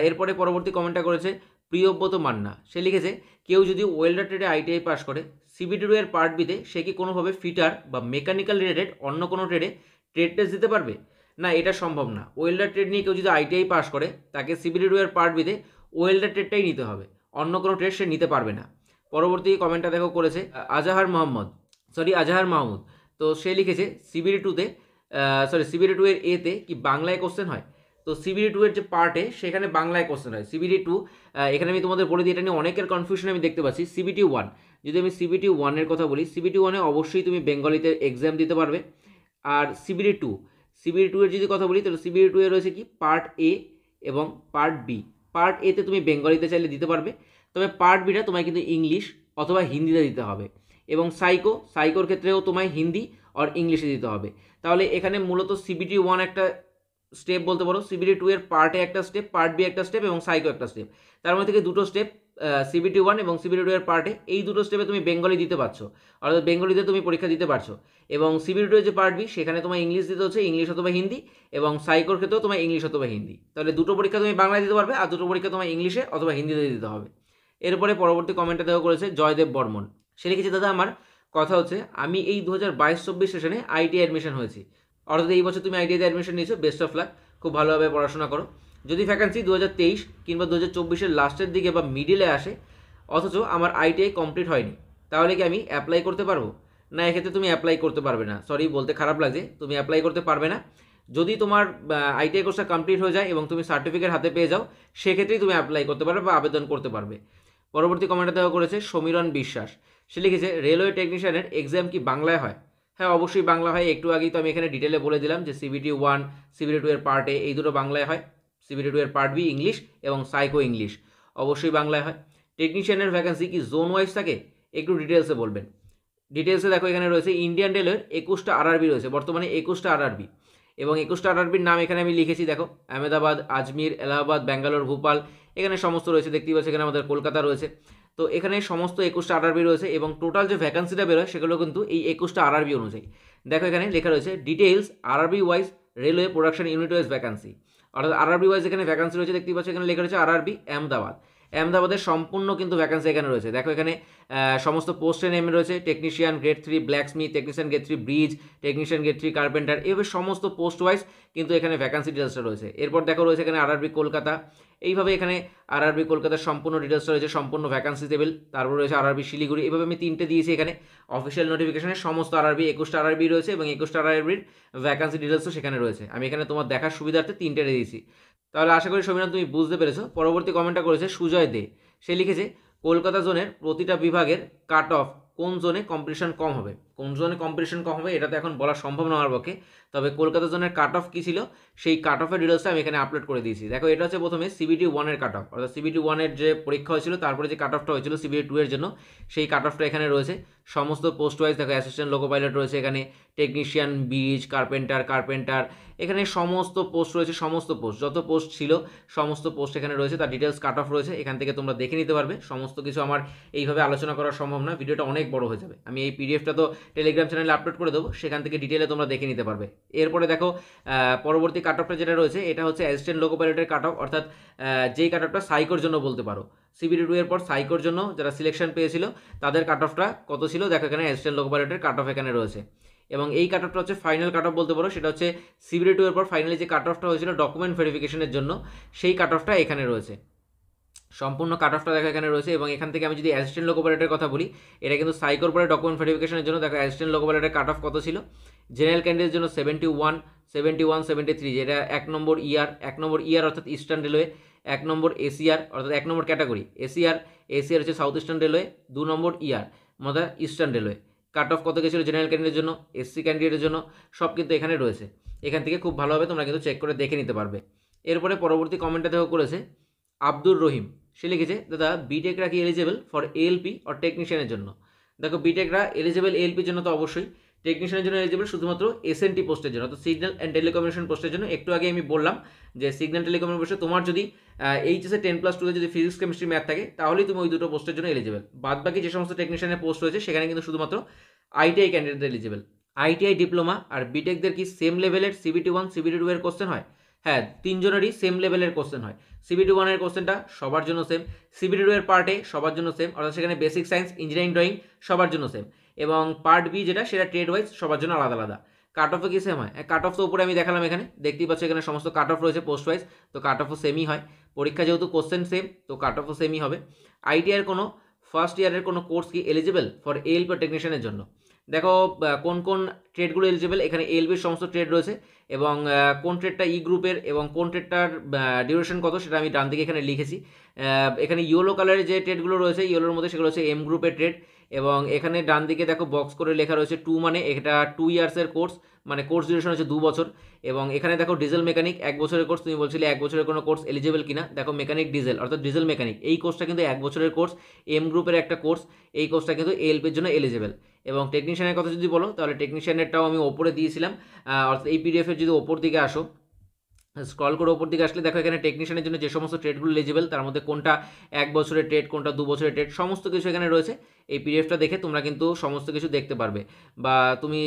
Speaker 1: এরপরে পরবর্তী কমেন্টটা করেছে প্রিয়ব্রত মান্না সে লিখেছে কেউ যদি ওয়েল্ডার ট্রেডে আইটিআই পাস করে সিবিটি টু এর পার্ট বিতে সে কি কোনোভাবে ফিটার বা মেকানিক্যাল রিলেটেড অন্য কোনো ট্রেডে ট্রেড টেস্ট দিতে পারবে না এটা সম্ভব না ওয়েল্ডার ট্রেড নিয়ে কেউ যদি আইটিআই পাস করে তাকে সিবিটি টু এর পার্ট বিতে ওয়েল ট্রেডটাই নিতে হবে অন্য কোনো ট্রেড সে নিতে পারবে না পরবর্তী কমেন্টটা দেখো করেছে আজাহার মোহাম্মদ সরি আজাহার মাহমুদ তো সে লিখেছে সিবিডি টুতে সরি সিবিডি টু এর এতে কি বাংলায় কোশ্চেন হয় তো সিবিডি টু এর যে পার্টে সেখানে বাংলায় কোশ্চেন হয় সিবিডি টু এখানে আমি তোমাদের বলে দিই এটা নিয়ে অনেকের কনফিউশন আমি দেখতে পাচ্ছি সিবিটি ওয়ান যদি আমি সিবিটি ওয়ানের কথা বলি সিবিটি ওয়ানে অবশ্যই তুমি বেঙ্গলিতে এক্সাম দিতে পারবে আর সিবিডি টু সিবিডি টু এর যদি কথা বলি তাহলে সিবিডি টু এ রয়েছে কি পার্ট এ এবং পার্ট বি পার্ট এতে তুমি বেঙ্গলিতে চাইলে দিতে পারবে তবে পার্ট বিটা তোমায় কিন্তু ইংলিশ অথবা হিন্দিতে দিতে হবে এবং সাইকো সাইকোর ক্ষেত্রেও তোমায় হিন্দি আর ইংলিশে দিতে হবে তাহলে এখানে মূলত সিবিটি ওয়ান একটা স্টেপ বলতে পারো সিবিটি টু এর পার্টে একটা স্টেপ পার্ট বি একটা স্টেপ এবং সাইকো একটা স্টেপ তার মধ্যে থেকে দুটো স্টেপ সিবিটি ওয়ান এবং সিবিটি টু এর পার্টে এই দুটো স্টেপে তুমি বেঙ্গলি দিতে পারছো অর্থাৎ বেঙ্গলিতে তুমি পরীক্ষা দিতে পারছো এবং সিবিটি টু এর যে পার্ট বি সেখানে তোমার ইংলিশ দিতে হচ্ছে ইংলিশ অথবা হিন্দি এবং সাইকোর ক্ষেত্রেও তোমার ইংলিশ অথবা হিন্দি তাহলে দুটো পরীক্ষা তুমি বাংলায় দিতে পারবে আর দুটো পরীক্ষা তোমার ইংলিশে অথবা হিন্দিতে দিতে হবে এরপরে পরবর্তী কমেন্টটা দেওয়া করেছে জয়দেব বর্মন সে লিখেছে দাদা আমার কথা হচ্ছে আমি এই দু হাজার বাইশ চব্বিশ সেশনে আইটি অ্যাডমিশন হয়েছি অর্থাৎ এই বছর তুমি আইটিআইতে অ্যাডমিশন নিয়েছো বেস্ট অফ লাক খুব ভালোভাবে পড়াশোনা করো যদি ভ্যাকান্সি দু কিংবা দু হাজার লাস্টের দিকে বা মিডিলে আসে অথচ আমার আইটিআই কমপ্লিট হয়নি তাহলে কি আমি অ্যাপ্লাই করতে পারবো না এক্ষেত্রে তুমি অ্যাপ্লাই করতে পারবে না সরি বলতে খারাপ লাগছে তুমি অ্যাপ্লাই করতে পারবে না যদি তোমার আইটিআই কোর্সটা কমপ্লিট হয়ে যায় এবং তুমি সার্টিফিকেট হাতে পেয়ে যাও সেক্ষেত্রেই তুমি অ্যাপ্লাই করতে পারবে বা আবেদন করতে পারবে পরবর্তী কমেন্টে দেওয়া করেছে সমীরণ বিশ্বাস সে লিখেছে রেলওয়ে টেকনিশিয়ানের এক্সাম কি বাংলায় হয় হ্যাঁ অবশ্যই বাংলা হয় একটু আগেই তো আমি এখানে ডিটেলে বলে দিলাম যে সিবিটি ওয়ান সিবিটি টু এর পার্টে এই দুটো বাংলায় হয় সিবিটি টু এর পার্ট বি ইংলিশ এবং সাইকো ইংলিশ অবশ্যই বাংলায় হয় টেকনিশিয়ানের ভ্যাকেন্সি কি জোন ওয়াইজ থাকে একটু ডিটেলসে বলবেন ডিটেলসে দেখো এখানে রয়েছে ইন্ডিয়ান রেলের একুশটা আরআরবি রয়েছে বর্তমানে একুশটা আরআরবি এবং একুশটা আরবির নাম এখানে আমি লিখেছি দেখো আহমেদাবাদ আজমির এলাহাবাদ ব্যাঙ্গালোর ভোপাল এখানে সমস্ত রয়েছে দেখতেই পাচ্ছি এখানে আমাদের কলকাতা রয়েছে তো এখানে সমস্ত একুশটা আরআরবি রয়েছে এবং টোটাল যে ভ্যাকান্সিটা বেরোয় সেগুলো কিন্তু এই একুশটা আরআরবি অনুযায়ী দেখো এখানে লেখা রয়েছে details RRB wise railway production unit wise vacancy অর্থাৎ আরআরবি ওয়াইজ এখানে ভ্যাকান্সি রয়েছে দেখতে পাচ্ছ এখানে লেখা রয়েছে আরআরবি আহমেদাবাদ আহমেদাবাদের সম্পূর্ণ কিন্তু ভ্যাকান্সি এখানে রয়েছে দেখো এখানে সমস্ত পোস্টে নেমে রয়েছে technician grade three blacksmith technician grade three bridge technician grade three carpenter এভাবে সমস্ত পোস্ট ওয়াইজ কিন্তু এখানে ভ্যাকান্সি ডিটেলসটা রয়েছে এরপর দেখো রয়েছে এখানে আরআরবি কলকাতা এইভাবে এখানে আরআরবি কলকাতার সম্পূর্ণ ডিটেলসটা রয়েছে সম্পূর্ণ ভ্যাকান্সি টেবিল তারপর রয়েছে আরআরবি শিলিগুড়ি এভাবে আমি তিনটে দিয়েছি এখানে অফিসিয়াল নোটিফিকেশনে সমস্ত আরআরবি একুশটা আরআরবি রয়েছে এবং একুশটা আরআরবির ভ্যাকান্সি ডিটেলসও সেখানে রয়েছে আমি এখানে তোমার দেখার সুবিধার্থে তিনটে দিয়েছি তাহলে আশা করি সমীরণ তুমি বুঝতে পেরেছো পরবর্তী কমেন্টটা করেছে সুজয় দে সে লিখেছে কলকাতা জোনের প্রতিটা বিভাগের কাট অফ কোন জোনে কম্পিটিশন কম হবে কোন জোনে কম্পিটিশন কম হবে এটা তো এখন বলা সম্ভব না আমার পক্ষে তবে কলকাতা জোনের কাট অফ কী ছিল সেই কাট অফের ডিটেলসটা আমি এখানে আপলোড করে দিয়েছি দেখো এটা হচ্ছে প্রথমে সিবিটি ওয়ানের কাট অফ অর্থাৎ সিবিটি ওয়ানের যে পরীক্ষা হয়েছিল তারপরে যে কাট অফটা হয়েছিল সিবিটি টু এর জন্য সেই কাট অফটা এখানে রয়েছে সমস্ত পোস্ট ওয়াইজ দেখো অ্যাসিস্ট্যান্ট লোকো পাইলট রয়েছে এখানে টেকনিশিয়ান ব্রিজ কার্পেন্টার কার্পেন্টার এখানে সমস্ত পোস্ট রয়েছে সমস্ত পোস্ট যত পোস্ট ছিল সমস্ত পোস্ট এখানে রয়েছে তার ডিটেলস কাট অফ রয়েছে এখান থেকে তোমরা দেখে নিতে পারবে সমস্ত কিছু আমার এইভাবে আলোচনা করা সম্ভব না ভিডিওটা অনেক বড় হয়ে যাবে আমি এই পিডিএফটা তো টেলিগ্রাম চ্যানেলে আপলোড করে দেবো সেখান থেকে ডিটেলে তোমরা দেখে নিতে পারবে এরপরে দেখো পরবর্তী কাট অফটা যেটা রয়েছে এটা হচ্ছে অ্যাসিস্ট্যান্ট লোকো পাইলটের কাট অফ অর্থাৎ যেই কাট অফটা সাইকোর জন্য বলতে পারো সিবিডি টু এর পর সাইকোর জন্য যারা সিলেকশন পেয়েছিল তাদের কাট অফটা কত ছিল দেখো এখানে অ্যাসিস্ট্যান্ট লোকো পাইলটের কাট অফ এখানে রয়েছে এবং এই কাট অফটা হচ্ছে ফাইনাল কাট অফ বলতে পারো সেটা হচ্ছে সিবিডি টু এর পর ফাইনালি যে কাট অফটা হয়েছিল ডকুমেন্ট ভেরিফিকেশনের জন্য সেই কাট অফটা এখানে রয়েছে সম্পূর্ণ কাট অফটা দেখো এখানে রয়েছে এবং এখান থেকে আমি যদি অ্যাসিস্ট্যান্ট লোক অপারেটরের কথা বলি এটা কিন্তু সাইকোর পরে ডকুমেন্ট ভেরিফিকেশনের জন্য দেখো অ্যাসিস্ট্যান্ট লোক অপারেটরের কাট অফ কত ছিল জেনারেল ক্যান্ডিডের জন্য seventy one seventy one seventy three যেটা এক নম্বর ইয়ার এক নম্বর ইয়ার অর্থাৎ ইস্টার্ন রেলওয়ে এক নম্বর এসিআর অর্থাৎ এক নম্বর ক্যাটাগরি এসিআর এসিআর হচ্ছে সাউথ ইস্টার্ন রেলওয়ে দু নম্বর ইয়ার মানে ইস্টার্ন রেলওয়ে কাট অফ কত গেছিলো জেনারেল ক্যান্ডিডেটের জন্য এসসি ক্যান্ডিডেটের জন্য সব কিন্তু এখানে রয়েছে এখান থেকে খুব ভালোভাবে তোমরা কিন্তু চেক করে দেখে নিতে পারবে এরপরে পরবর্তী কমেন্টটা দেখো করেছে আব্দুর রহিম সে লিখেছে দাদা বিটেকরা কি এলিজেবল ফর এলপি অর টেকনিশিয়ানের জন্য দেখো বিটেকরা এলিজেবল এলপির জন্য তো অবশ্যই টেকনিশিয়ানের জন্য এলিজেবল শুধুমাত্র এস এন টি পোস্টের জন্য তো সিগন্যাল অ্যান্ড টেলিকমিউনিকেশন পোস্টের জন্য একটু আগে আমি বললাম যে সিগন্যাল টেলিকমিউনিকেশন তোমার যদি এইচএসে টেন প্লাস টুতে যদি ফিজিক্স কেমিস্ট্রি ম্যাথ থাকে তাহলেই তুমি ওই দুটো পোস্টের জন্য এলিজেবল বাদ বাকি যে সমস্ত টেকনিশিয়ানের পোস্ট রয়েছে সেখানে কিন্তু শুধুমাত্র ITI candidate eligible ITI diploma আর বিটেকদের কি সেম লেভেলের সিবিটি ওয়ান সিবিটি টু এর কোশ্চেন হয় হ্যাঁ তিনজনেরই সেম লেভেলের কোশ্চেন হয় টু ওয়ানের কোশ্চেনটা সবার জন্য সেম সিবি টু এর পার্টে সবার জন্য সেম অর্থাৎ সেখানে বেসিক সায়েন্স ইঞ্জিনিয়ারিং ড্রয়িং সবার জন্য সেম এবং পার্ট বি যেটা সেটা ট্রেড ওয়াইজ সবার জন্য আলাদা আলাদা কাট অফে কি সেম হয় কাট অফ তো উপরে আমি দেখালাম এখানে দেখতেই পাচ্ছি এখানে সমস্ত কাট অফ রয়েছে পোস্ট ওয়াইজ তো কাট অফও সেমই হয় পরীক্ষা যেহেতু কোশ্চেন সেম তো কাট অফও সেমই হবে আইটিআর কোনো ফার্স্ট ইয়ারের কোনো কোর্স কি এলিজিবল ফর এল টেকনিশিয়ানের জন্য দেখো কোন কোন ট্রেডগুলো এলিজিবল এখানে এলবির সমস্ত ট্রেড রয়েছে এবং কোন ট্রেডটা ই গ্রুপের এবং কোন ট্রেডটার ডিউরেশন কত সেটা আমি ডান দিকে এখানে লিখেছি এখানে ইয়েলো কালারের যে ট্রেডগুলো রয়েছে ইয়েলোর মধ্যে সেগুলো হচ্ছে এম গ্রুপের ট্রেড এবং এখানে ডান দিকে দেখো বক্স করে লেখা রয়েছে টু মানে এটা টু ইয়ার্সের কোর্স মানে কোর্স ডিউরেশন হচ্ছে দু বছর এবং এখানে দেখো ডিজেল মেকানিক এক বছরের কোর্স তুমি বলছিলে এক বছরের কোনো কোর্স এলিজিবল কিনা দেখো মেকানিক ডিজেল অর্থাৎ ডিজেল মেকানিক এই কোর্সটা কিন্তু এক বছরের কোর্স এম গ্রুপের একটা কোর্স এই কোর্সটা কিন্তু এলপির জন্য এলিজিবল এবং টেকনিশিয়ানের কথা যদি বলো তাহলে টেকনিশিয়ানেরটাও আমি ওপরে দিয়েছিলাম অর্থাৎ এই পিডিএফের যদি ওপর দিকে আসো স্ক্রল করে ওপর দিকে আসলে দেখো এখানে টেকনিশিয়ানের জন্য যে সমস্ত ট্রেডগুলো এলিজিবল তার মধ্যে কোনটা এক বছরের ট্রেড কোনটা দু বছরের ট্রেড সমস্ত কিছু এখানে রয়েছে এই পিডিএফটা দেখে তোমরা কিন্তু সমস্ত কিছু দেখতে পারবে বা তুমি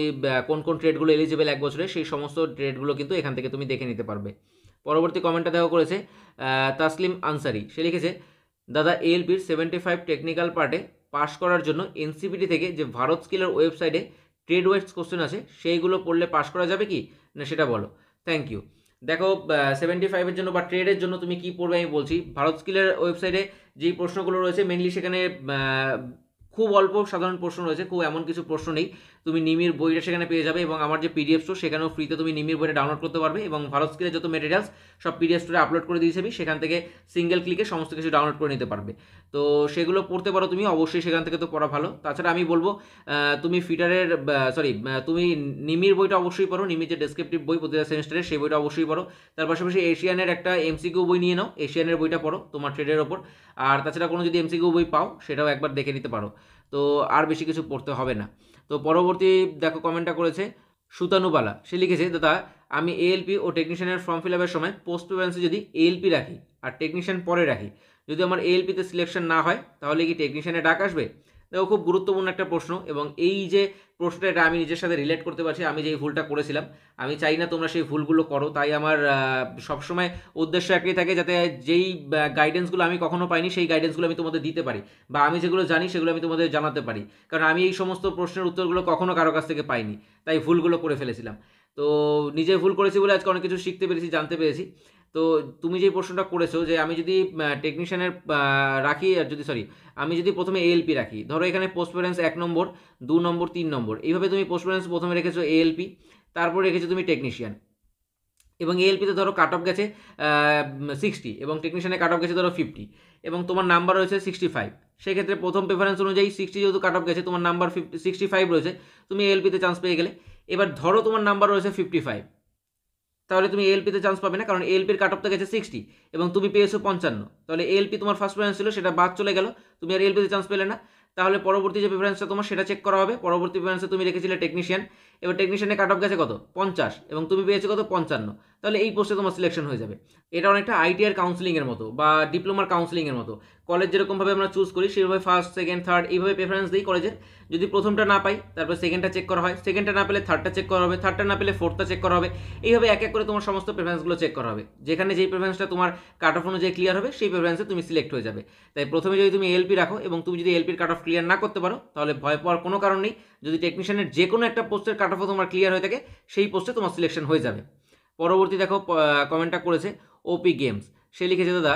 Speaker 1: কোন কোন ট্রেডগুলো এলিজিবল এক বছরে সেই সমস্ত ট্রেডগুলো কিন্তু এখান থেকে তুমি দেখে নিতে পারবে পরবর্তী কমেন্টটা দেখা করেছে তাসলিম আনসারি সে লিখেছে দাদা এলপির সেভেন্টি ফাইভ টেকনিক্যাল পার্টে পাশ করার জন্য এনসিপিটি থেকে যে ভারত স্কিলের ওয়েবসাইটে ট্রেড ওয়াইজ কোশ্চেন আছে সেইগুলো পড়লে পাশ করা যাবে কি না সেটা বলো থ্যাংক ইউ দেখো সেভেন্টি ফাইভের জন্য বা ট্রেডের জন্য তুমি কি পড়বে আমি বলছি ভারত স্কিলের ওয়েবসাইটে যেই প্রশ্নগুলো রয়েছে মেনলি সেখানে খুব অল্প সাধারণ প্রশ্ন রয়েছে খুব এমন কিছু প্রশ্ন নেই তুমি নিমির বইটা সেখানে পেয়ে যাবে এবং আমার যে পিডিএফ স্টোর সেখানেও ফ্রিতে তুমি নিমির বইটা ডাউনলোড করতে পারবে এবং ভারত স্কিলের যত মেটেরিয়ালস সব পিডিএফ স্টোরে আপলোড করে দিয়েছি আমি সেখান থেকে সিঙ্গেল ক্লিকে সমস্ত কিছু ডাউনলোড করে নিতে পারবে তো সেগুলো পড়তে পারো তুমি অবশ্যই সেখান থেকে তো পড়া ভালো তাছাড়া আমি বলবো তুমি ফিটারের সরি তুমি নিমির বইটা অবশ্যই পড়ো নিমির যে ডেসক্রিপটিভ বই প্রতিটা সেমিস্টারের সেই বইটা অবশ্যই পড়ো তার পাশাপাশি এশিয়ানের একটা এমসিকিউ বই নিয়ে নাও এশিয়ানের বইটা পড়ো তোমার ট্রেডের ওপর আর তাছাড়া কোনো যদি এমসিকিউ বই পাও সেটাও একবার দেখে নিতে পারো তো আর বেশি কিছু পড়তে হবে না তো পরবর্তী দেখো কমেন্টটা করেছে সুতানুবালা সে লিখেছে দাদা আমি এএলপি ও টেকনিশিয়ানের ফর্ম ফিল আপের সময় পোস্ট পেমেন্সে যদি এএলপি রাখি আর টেকনিশিয়ান পরে রাখি যদি আমার এএলপিতে সিলেকশন না হয় তাহলে কি টেকনিশিয়ানে ডাক আসবে দেখো খুব গুরুত্বপূর্ণ একটা প্রশ্ন এবং এই যে প্রশ্নটা এটা আমি নিজের সাথে রিলেট করতে পারছি আমি যে এই ভুলটা করেছিলাম আমি চাই না তোমরা সেই ভুলগুলো করো তাই আমার সবসময় উদ্দেশ্য একই থাকে যাতে যেই গাইডেন্সগুলো আমি কখনো পাইনি সেই গাইডেন্সগুলো আমি তোমাদের দিতে পারি বা আমি যেগুলো জানি সেগুলো আমি তোমাদের জানাতে পারি কারণ আমি এই সমস্ত প্রশ্নের উত্তরগুলো কখনো কারো কাছ থেকে পাইনি তাই ভুলগুলো করে ফেলেছিলাম তো নিজে ভুল করেছি বলে আজকে অনেক কিছু শিখতে পেরেছি জানতে পেরেছি তো তুমি যে প্রশ্নটা করেছো যে আমি যদি টেকনিশিয়ানের রাখি আর যদি সরি আমি যদি প্রথমে এএলপি রাখি ধরো এখানে পোস্টফারেন্স এক নম্বর দু নম্বর তিন নম্বর এইভাবে তুমি পোস্টফারেন্স প্রথমে রেখেছো এএলপি তারপর রেখেছো তুমি টেকনিশিয়ান এবং এএলপিতে ধরো কাট অফ গেছে সিক্সটি এবং টেকনিশিয়ানে কাট অফ গেছে ধরো ফিফটি এবং তোমার নাম্বার রয়েছে সিক্সটি ফাইভ সেক্ষেত্রে প্রথম প্রেফারেন্স অনুযায়ী সিক্সটি যেহেতু কাট অফ গেছে তোমার নাম্বার ফিফটি সিক্সটি ফাইভ রয়েছে তুমি এএলপিতে চান্স পেয়ে গেলে এবার ধরো তোমার নাম্বার রয়েছে ফিফটি ফাইভ তাহলে তুমি এলপিতে চান্স পাবে না কারণ এলপির কাট অফ তো গেছে সিক্সটি এবং তুমি পেয়েছো পঞ্চান্ন তাহলে এলপি তোমার ফার্স্ট প্রেফারেন্স ছিল সেটা বাদ চলে গেল তুমি আর এলপিতে চান্স পেলে না তাহলে পরবর্তী যে প্রেফারেন্সটা তোমার সেটা চেক করা হবে পরবর্তী প্রেফারেন্সে তুমি রেখেছিলে টেকনিশিয়ান এবার টেকনিশিয়ানের কাট অফ গেছে কত পঞ্চাশ এবং তুমি পেয়েছো কত পঞ্চান্ন তাহলে এই পোস্টে তোমার সিলেকশন হয়ে যাবে এটা অনেকটা আইটিআর কাউন্সিলিংয়ের মতো বা ডিপ্লোমার কাউন্সিলিংয়ের মতো কলেজ যেরকমভাবে আমরা চুজ করি সেভাবে ফার্স্ট সেকেন্ড থার্ড এইভাবে প্রেফারেন্স দিই কলেজের যদি প্রথমটা না পাই তারপর সেকেন্ডটা চেক করা হয় সেকেন্ডটা না পেলে থার্ডটা চেক করা হবে থার্ডটা না পেলে ফোর্থটা চেক করা হবে এইভাবে এক এক করে তোমার সমস্ত প্রেফারেন্সগুলো চেক করা হবে যেখানে যেই প্রেফারেন্সটা তোমার কাট অফ অনুযায়ী ক্লিয়ার হবে সেই প্রেফারেন্সে তুমি সিলেক্ট হয়ে যাবে তাই প্রথমে যদি তুমি এলপি রাখো এবং তুমি যদি এলপির কাট অফ ক্লিয়ার না করতে পারো তাহলে ভয় পাওয়ার কোনো কারণ নেই যদি টেকনিশিয়ানের যে কোনো একটা পোস্টের কাট অফও তোমার ক্লিয়ার হয়ে থাকে সেই পোস্টে তোমার সিলেকশন হয়ে যাবে পরবর্তী দেখো কমেন্টটা করেছে ওপি গেমস সে লিখেছে দাদা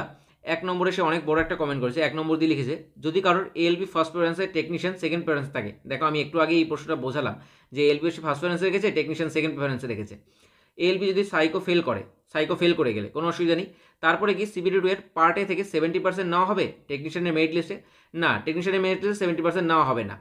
Speaker 1: এক নম্বরে সে অনেক বড় একটা কমেন্ট করেছে এক নম্বর দিয়ে লিখেছে যদি কারোর এলবি ফার্স্ট প্রেফারেন্সে টেকনিশিয়ান সেকেন্ড প্রেফারেন্স থাকে দেখো আমি একটু আগে এই প্রশ্নটা বোঝালাম যে এলবি সে ফার্স্ট প্রেফারেন্সে রেখেছে টেকনিশিয়ান সেকেন্ড প্রেফারেন্সে রেখেছে এলবি যদি সাইকো ফেল করে সাইকো ফেল করে গেলে কোনো অসুবিধা নেই তারপরে কি সিবিডি টু এর পার্টে থেকে সেভেন্টি পার্সেন্ট নেওয়া হবে টেকনিশিয়ানের মেরিট লিস্টে না টেকনিশিয়ানের মেরিট লিস্টে সেভেন্টি পার্সেন্ট নেওয়া হবে না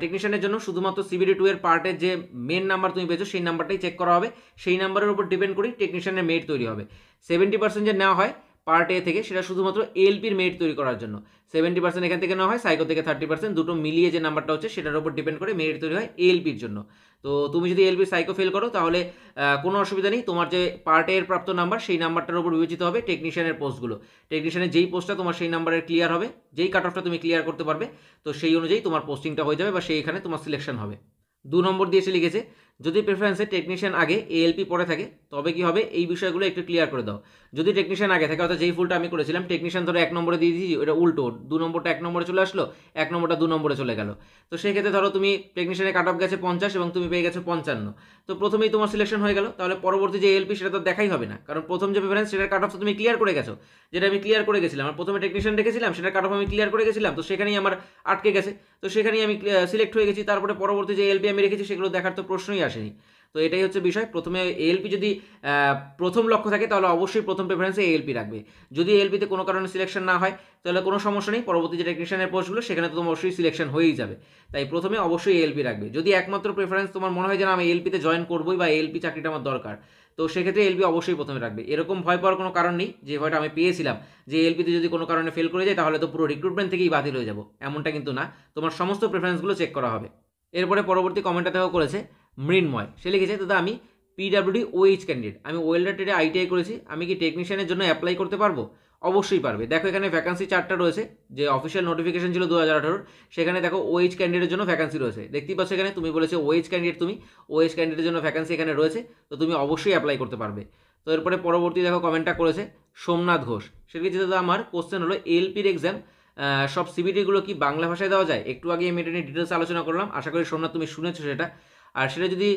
Speaker 1: টেকনিশিয়ানের জন্য শুধুমাত্র সিবিডি টু এর পার্টের যে মেন নাম্বার তুমি পেয়েছো সেই নাম্বারটাই চেক করা হবে সেই নাম্বারের উপর ডিপেন্ড করেই টেকনিশিয়ানের মেট তৈরি হবে সেভেন্টি পার্সেন্ট যে নেওয়া হয় পার্ট এ থেকে সেটা শুধুমাত্র এলপির মেরিট তৈরি করার জন্য সেভেন্টি পার্সেন্ট এখান থেকে নেওয়া হয় সাইকো থেকে থার্টি পার্সেন্ট দুটো মিলিয়ে যে নাম্বারটা হচ্ছে সেটার উপর ডিপেন্ড করে মেরিট তৈরি হয় এলপির জন্য তো তুমি যদি এলপি সাইকো ফেল করো তাহলে কোনো অসুবিধা নেই তোমার যে পার্ট এর প্রাপ্ত নাম্বার সেই নাম্বারটার উপর বিবেচিত হবে টেকনিশিয়ানের পোস্টগুলো টেকনিশিয়ানের যেই পোস্টটা তোমার সেই নাম্বারের ক্লিয়ার হবে যেই কাট অফটা তুমি ক্লিয়ার করতে পারবে তো সেই অনুযায়ী তোমার পোস্টিংটা হয়ে যাবে বা সেইখানে তোমার সিলেকশন হবে দু নম্বর দিয়ে এসে লিখেছে যদি প্রেফারেন্সে টেকনিশিয়ান আগে এএলপি পরে থাকে তবে কি হবে এই বিষয়গুলো একটু ক্লিয়ার করে দাও যদি টেকনিশিয়ান আগে থাকে অর্থাৎ যেই ফুলটা আমি করেছিলাম টেকনিশিয়ান ধরো এক নম্বরে দিয়ে দিয়েছি ওটা উল্টো দু নম্বরটা এক নম্বরে চলে আসলো এক নম্বরটা দু নম্বরে চলে গেল তো সেক্ষেত্রে ধরো তুমি টেকনিশিয়ানের কাট অফ গেছে পঞ্চাশ এবং তুমি পেয়ে গেছো পঞ্চান্ন তো প্রথমেই তোমার সিলেকশন হয়ে গেল তাহলে পরবর্তী যে এলপি সেটা তো দেখাই হবে না কারণ প্রথম যে প্রেফারেন্স সেটার কাট অফ তো তুমি ক্লিয়ার করে গেছো যেটা আমি ক্লিয়ার করে গেছিলাম আমার প্রথমে টেকনিশিয়ান রেখেছিলাম সেটার কাট অফ আমি ক্লিয়ার করে গেছিলাম তো সেখানেই আমার আটকে গেছে তো সেখানেই আমি সিলেক্ট হয়ে গেছি তারপরে পরবর্তী যে এলপি আমি রেখেছি সেগুলো দেখার তো প্রশ্নই আসেনি তো এটাই হচ্ছে বিষয় প্রথমে এএলপি যদি প্রথম লক্ষ্য থাকে তাহলে অবশ্যই প্রথম প্রেফারেন্সে এএলপি রাখবে যদি এএলপিতে কোনো কারণে সিলেকশন না হয় তাহলে কোনো সমস্যা নেই পরবর্তী যে টেকনিশিয়ানের পোস্টগুলো সেখানে তো তোমার অবশ্যই সিলেকশন হয়েই যাবে তাই প্রথমে অবশ্যই এএলপি রাখবে যদি একমাত্র প্রেফারেন্স তোমার মনে হয় যে আমি এলপিতে জয়েন করবোই বা এএলপি চাকরিটা আমার দরকার তো সেক্ষেত্রে এলপি অবশ্যই প্রথমে রাখবে এরকম ভয় পাওয়ার কোনো কারণ নেই যে ভয়টা আমি পেয়েছিলাম যে এলপিতে যদি কোনো কারণে ফেল করে যায় তাহলে তো পুরো রিক্রুটমেন্ট থেকেই বাতিল হয়ে যাবো এমনটা কিন্তু না তোমার সমস্ত প্রেফারেন্সগুলো চেক করা হবে এরপরে পরবর্তী কমেন্টটা থেকেও করেছে মৃন্ময় সে লিখেছে দাদা আমি পিডাব্লিউডি ওএইচ ক্যান্ডিডেট আমি ওয়েল্ডার ট্রেডে আইটিআই করেছি আমি কি টেকনিশিয়ানের জন্য অ্যাপ্লাই করতে পারবো অবশ্যই পারবে দেখো এখানে ভ্যাকান্সি চারটা রয়েছে যে অফিসিয়াল নোটিফিকেশন ছিল দু হাজার সেখানে দেখো ওএইচ ক্যান্ডিডেটের জন্য ভ্যাকান্সি রয়েছে দেখতেই পাচ্ছ এখানে তুমি বলেছো ওএইচ ক্যান্ডিডেট তুমি ওএইচ ক্যান্ডিডেটের জন্য ভ্যাকান্সি এখানে রয়েছে তো তুমি অবশ্যই অ্যাপ্লাই করতে পারবে তো এরপরে পরবর্তী দেখো কমেন্টটা করেছে সোমনাথ ঘোষ সেক্ষেত্রে দাদা আমার কোশ্চেন হলো এলপির এক্সাম সব সিবিটিগুলো কি বাংলা ভাষায় দেওয়া যায় একটু আগে আমি এটা নিয়ে ডিটেলস আলোচনা করলাম আশা করি সোমনাথ তুমি শুনেছো সেটা আর সেটা যদি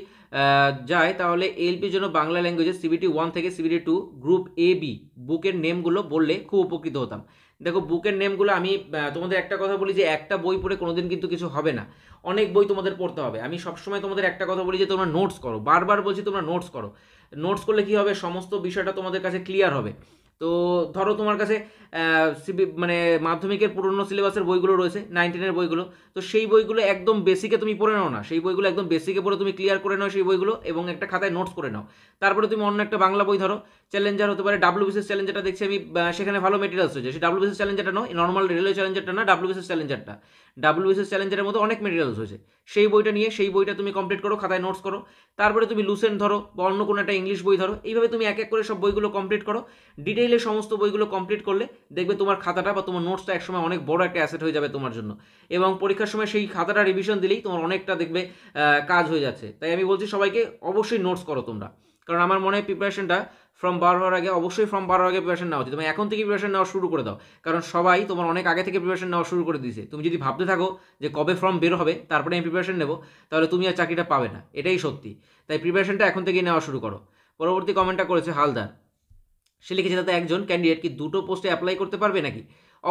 Speaker 1: যায় তাহলে এলপির জন্য বাংলা ল্যাঙ্গুয়েজে সিবিটি ওয়ান থেকে CBT two group A B বুকের নেমগুলো বললে খুব উপকৃত হতাম দেখো বুকের নেমগুলো আমি তোমাদের একটা কথা বলি যে একটা বই পড়ে কোনোদিন কিন্তু কিছু হবে না অনেক বই তোমাদের পড়তে হবে আমি সবসময় তোমাদের একটা কথা বলি যে তোমরা নোটস করো বারবার বলছি তোমরা নোটস করো নোটস করলে কি হবে সমস্ত বিষয়টা তোমাদের কাছে ক্লিয়ার হবে তো ধরো তোমার কাছে মানে মাধ্যমিকের পুরনো সিলেবাসের বইগুলো রয়েছে নাইনটিনের বইগুলো তো সেই বইগুলো একদম বেসিকে তুমি পড়ে নাও না সেই বইগুলো একদম বেসিকে পড়ে তুমি ক্লিয়ার করে নাও সেই বইগুলো এবং একটা খাতায় নোটস করে নাও তারপরে তুমি অন্য একটা বাংলা বই ধরো চ্যালেঞ্জার হতে পারে ডাব্লিউবিসিএস চ্যালেঞ্জারটা দেখছি আমি সেখানে ভালো মেটেরিয়ালস হয়েছে সেই ডাব্লিউবিসিএস চ্যালেঞ্জারটা নয় নর্মাল রেলওয়ে চ্যালেঞ্জারটা না ডাব্লিউবিসিএস চ্যালেঞ্জারটা ডাব্লিউবিসিএস চ্যালেঞ্জারের মধ্যে অনেক মেটেরিয়ালস হয়েছে সেই বইটা নিয়ে সেই বইটা তুমি কমপ্লিট করো খাতায় নোটস করো তারপরে তুমি লুসেন্ট ধরো বা অন্য কোনো একটা ইংলিশ বই ধরো এইভাবে তুমি এক এক করে সব বইগুলো কমপ্লিট করো ডিটেইলে সমস্ত বইগুলো কমপ্লিট করলে দেখবে তোমার খাতাটা বা তোমার নোটসটা একসময় অনেক বড় একটা অ্যাসেট হয়ে যাবে তোমার জন্য এবং পরীক্ষার সময় সেই খাতাটা রিভিশন দিলেই তোমার অনেকটা দেখবে কাজ হয়ে যাচ্ছে তাই আমি বলছি সবাইকে অবশ্যই নোটস করো তোমরা কারণ আমার মনে হয় প্রিপারেশনটা ফর্ম বার হওয়ার আগে অবশ্যই ফর্ম বার হওয়ার আগে প্রিপারেশন নেওয়া উচিত তুমি এখন থেকে প্রিপারেশন নেওয়া শুরু করে দাও কারণ সবাই তোমার অনেক আগে থেকে প্রিপারেশন নেওয়া শুরু করে দিয়েছে তুমি যদি ভাবতে থাকো যে কবে ফর্ম বের হবে তারপরে আমি প্রিপারেশন নেবো তাহলে তুমি আর চাকরিটা পাবে না এটাই সত্যি তাই প্রিপারেশনটা এখন থেকেই নেওয়া শুরু করো পরবর্তী কমেন্টটা করেছে হালদার সে লিখেছে তাতে একজন ক্যান্ডিডেট কি দুটো পোস্টে অ্যাপ্লাই করতে পারবে নাকি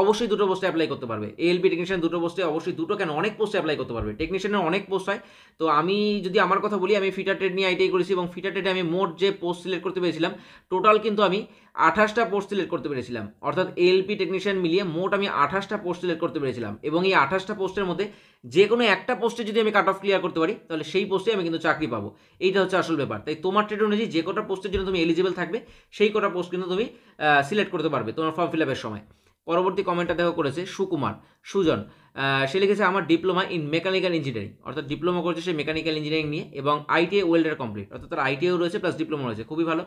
Speaker 1: অবশ্যই দুটো পোস্টে অ্যাপ্লাই করতে পারবে এলপি টেকনিশিয়ান দুটো পোস্টে অবশ্যই দুটো কেন অনেক পোস্টে অ্যাপ্লাই করতে পারবে টেকনিশিয়ানের অনেক পোস্ট হয় তো আমি যদি আমার কথা বলি আমি ফিটার ট্রেড নিয়ে আইটিআই করেছি এবং ফিটার ট্রেডে আমি মোট যে পোস্ট সিলেক্ট করতে পেরেছিলাম টোটাল কিন্তু আমি আঠাশটা পোস্ট সিলেক্ট করতে পেরেছিলাম অর্থাৎ এলপি টেকনিশিয়ান মিলিয়ে মোট আমি আঠাশটা পোস্ট সিলেক্ট করতে পেরেছিলাম এবং এই আঠাশটা পোস্টের মধ্যে যে কোনো একটা পোস্টে যদি আমি কাট অফ ক্লিয়ার করতে পারি তাহলে সেই পোস্টে আমি কিন্তু চাকরি পাবো এইটা হচ্ছে আসল ব্যাপার তাই তোমার ট্রেড অনুযায়ী যে কটা পোস্টের জন্য তুমি এলিজিবল থাকবে সেই কটা পোস্ট কিন্তু তুমি সিলেক্ট করতে পারবে তোমার ফর্ম ফিল আপের সময় পরবর্তী কমেন্টটা দেখো করেছে সুকুমার সুজন সে লিখেছে আমার ডিপ্লোমা ইন মেকানিক্যাল ইঞ্জিনিয়ারিং অর্থাৎ ডিপ্লোমা করছে সে মেকানিক্যাল ইঞ্জিনিয়ারিং নিয়ে এবং আইটিআই ওয়েল্ডার কমপ্লিট অর্থাৎ তার আইটিআইও রয়েছে প্লাস ডিপ্লোমা রয়েছে খুবই ভালো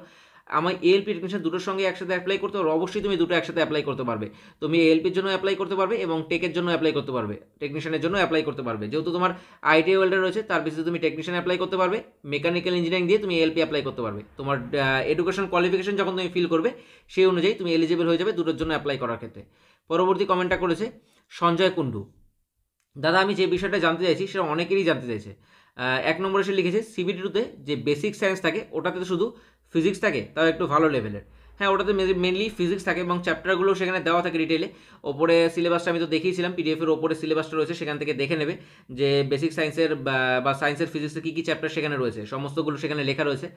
Speaker 1: আমার এলপি টেকনিশিয়ান দুটোর সঙ্গে একসাথে অ্যাপ্লাই করতে পারবে অবশ্যই তুমি দুটো একসাথে অ্যাপ্লাই করতে পারবে তুমি এলপির জন্য অ্যাপ্লাই করতে পারবে এবং টেকের জন্য অ্যাপ্লাই করতে পারবে টেকনিশিয়ানের জন্য অ্যাপ্লাই করতে পারবে যেহেতু তোমার আইটিআই ওয়েল্ডার e রয়েছে তার বেসিসে তুমি টেকনিশিয়ান অ্যাপ্লাই করতে পারবে মেকানিক্যাল ইঞ্জিনিয়ারিং দিয়ে তুমি এলপি অ্যাপ্লাই করতে পারবে তোমার এডুকেশন কোয়ালিফিকেশন যখন তুমি ফিল করবে সেই অনুযায়ী তুমি এলিজিবল হয়ে যাবে দুটোর জন্য অ্যাপ্লাই করার ক্ষেত্রে পরবর্তী কমেন্টটা করেছে সঞ্জয় কুণ্ডু দাদা আমি যে বিষয়টা জানতে চাইছি সেটা অনেকেরই জানতে চাইছে এক নম্বরে সে লিখেছে টুতে যে বেসিক সায়েন্স থাকে ওটাতে শুধু ফিজিক্স থাকে তাও একটু ভালো লেভেলের হ্যাঁ ওটাতে মেনলি ফিজিক্স থাকে এবং চ্যাপ্টারগুলো সেখানে দেওয়া থাকে ডিটেলে ওপরে সিলেবাসটা আমি তো দেখিয়েছিলাম পিডিএফের ওপরে সিলেবাসটা রয়েছে সেখান থেকে দেখে নেবে যে বেসিক সায়েন্সের বা সায়েন্সের ফিজিক্সের কী কী চ্যাপ্টার সেখানে রয়েছে সমস্তগুলো সেখানে লেখা রয়েছে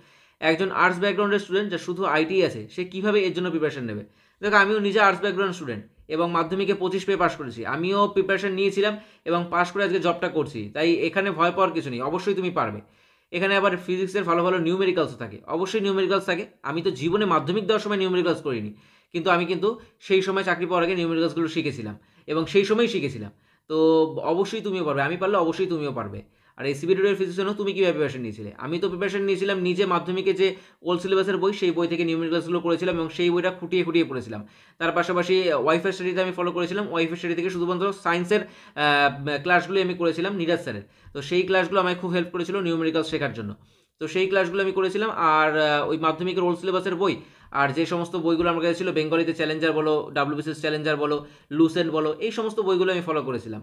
Speaker 1: একজন আর্টস ব্যাকগ্রাউন্ডের স্টুডেন্ট যা শুধু আইটি আছে সে কীভাবে এর জন্য প্রিপারেশন নেবে দেখো আমিও নিজে আর্টস ব্যাকগ্রাউন্ড স্টুডেন্ট এবং মাধ্যমিকে পঁচিশ পেয়ে পাশ করেছি আমিও প্রিপারেশন নিয়েছিলাম এবং পাশ করে আজকে জবটা করছি তাই এখানে ভয় পাওয়ার কিছু নেই অবশ্যই তুমি পারবে এখানে আবার ফিজিক্সের ভালো ভালো নিউমেরিক্যালসও থাকে অবশ্যই নিউমেরিক্যালস থাকে আমি তো জীবনে মাধ্যমিক দেওয়ার সময় নিউমেরিক্যালস করিনি কিন্তু আমি কিন্তু সেই সময় চাকরি পাওয়ার আগে নিউমেরিক্যালসগুলো শিখেছিলাম এবং সেই সময়ই শিখেছিলাম তো অবশ্যই তুমিও পারবে আমি পারলে অবশ্যই তুমিও পারবে আর এসিবি রোডের ফিজিক্স জন্য তুমি কীভাবে প্রিপারেশন নিয়েছিলে আমি তো প্রিপারেশন নিয়েছিলাম নিজে মাধ্যমিকে যে ওল্ড সিলেবাসের বই সেই বই থেকে নিউমের ক্লাসগুলো করেছিলাম এবং সেই বইটা খুঁটিয়ে খুঁটিয়ে পড়েছিলাম তার পাশাপাশি ওয়াইফের স্টাডিতে আমি ফলো করেছিলাম ওয়াইফের স্টাডি থেকে শুধুমাত্র সায়েন্সের ক্লাসগুলি আমি করেছিলাম নিরাজ স্যারের তো সেই ক্লাসগুলো আমায় খুব হেল্প করেছিল নিউমেরিক্যাল শেখার জন্য তো সেই ক্লাসগুলো আমি করেছিলাম আর ওই মাধ্যমিকের ওল্ড সিলেবাসের বই আর যে সমস্ত বইগুলো আমার কাছে ছিল বেঙ্গলিতে চ্যালেঞ্জার বলো ডাব্লিউবিসিএস চ্যালেঞ্জার বলো লুসেন্ট বলো এই সমস্ত বইগুলো আমি ফলো করেছিলাম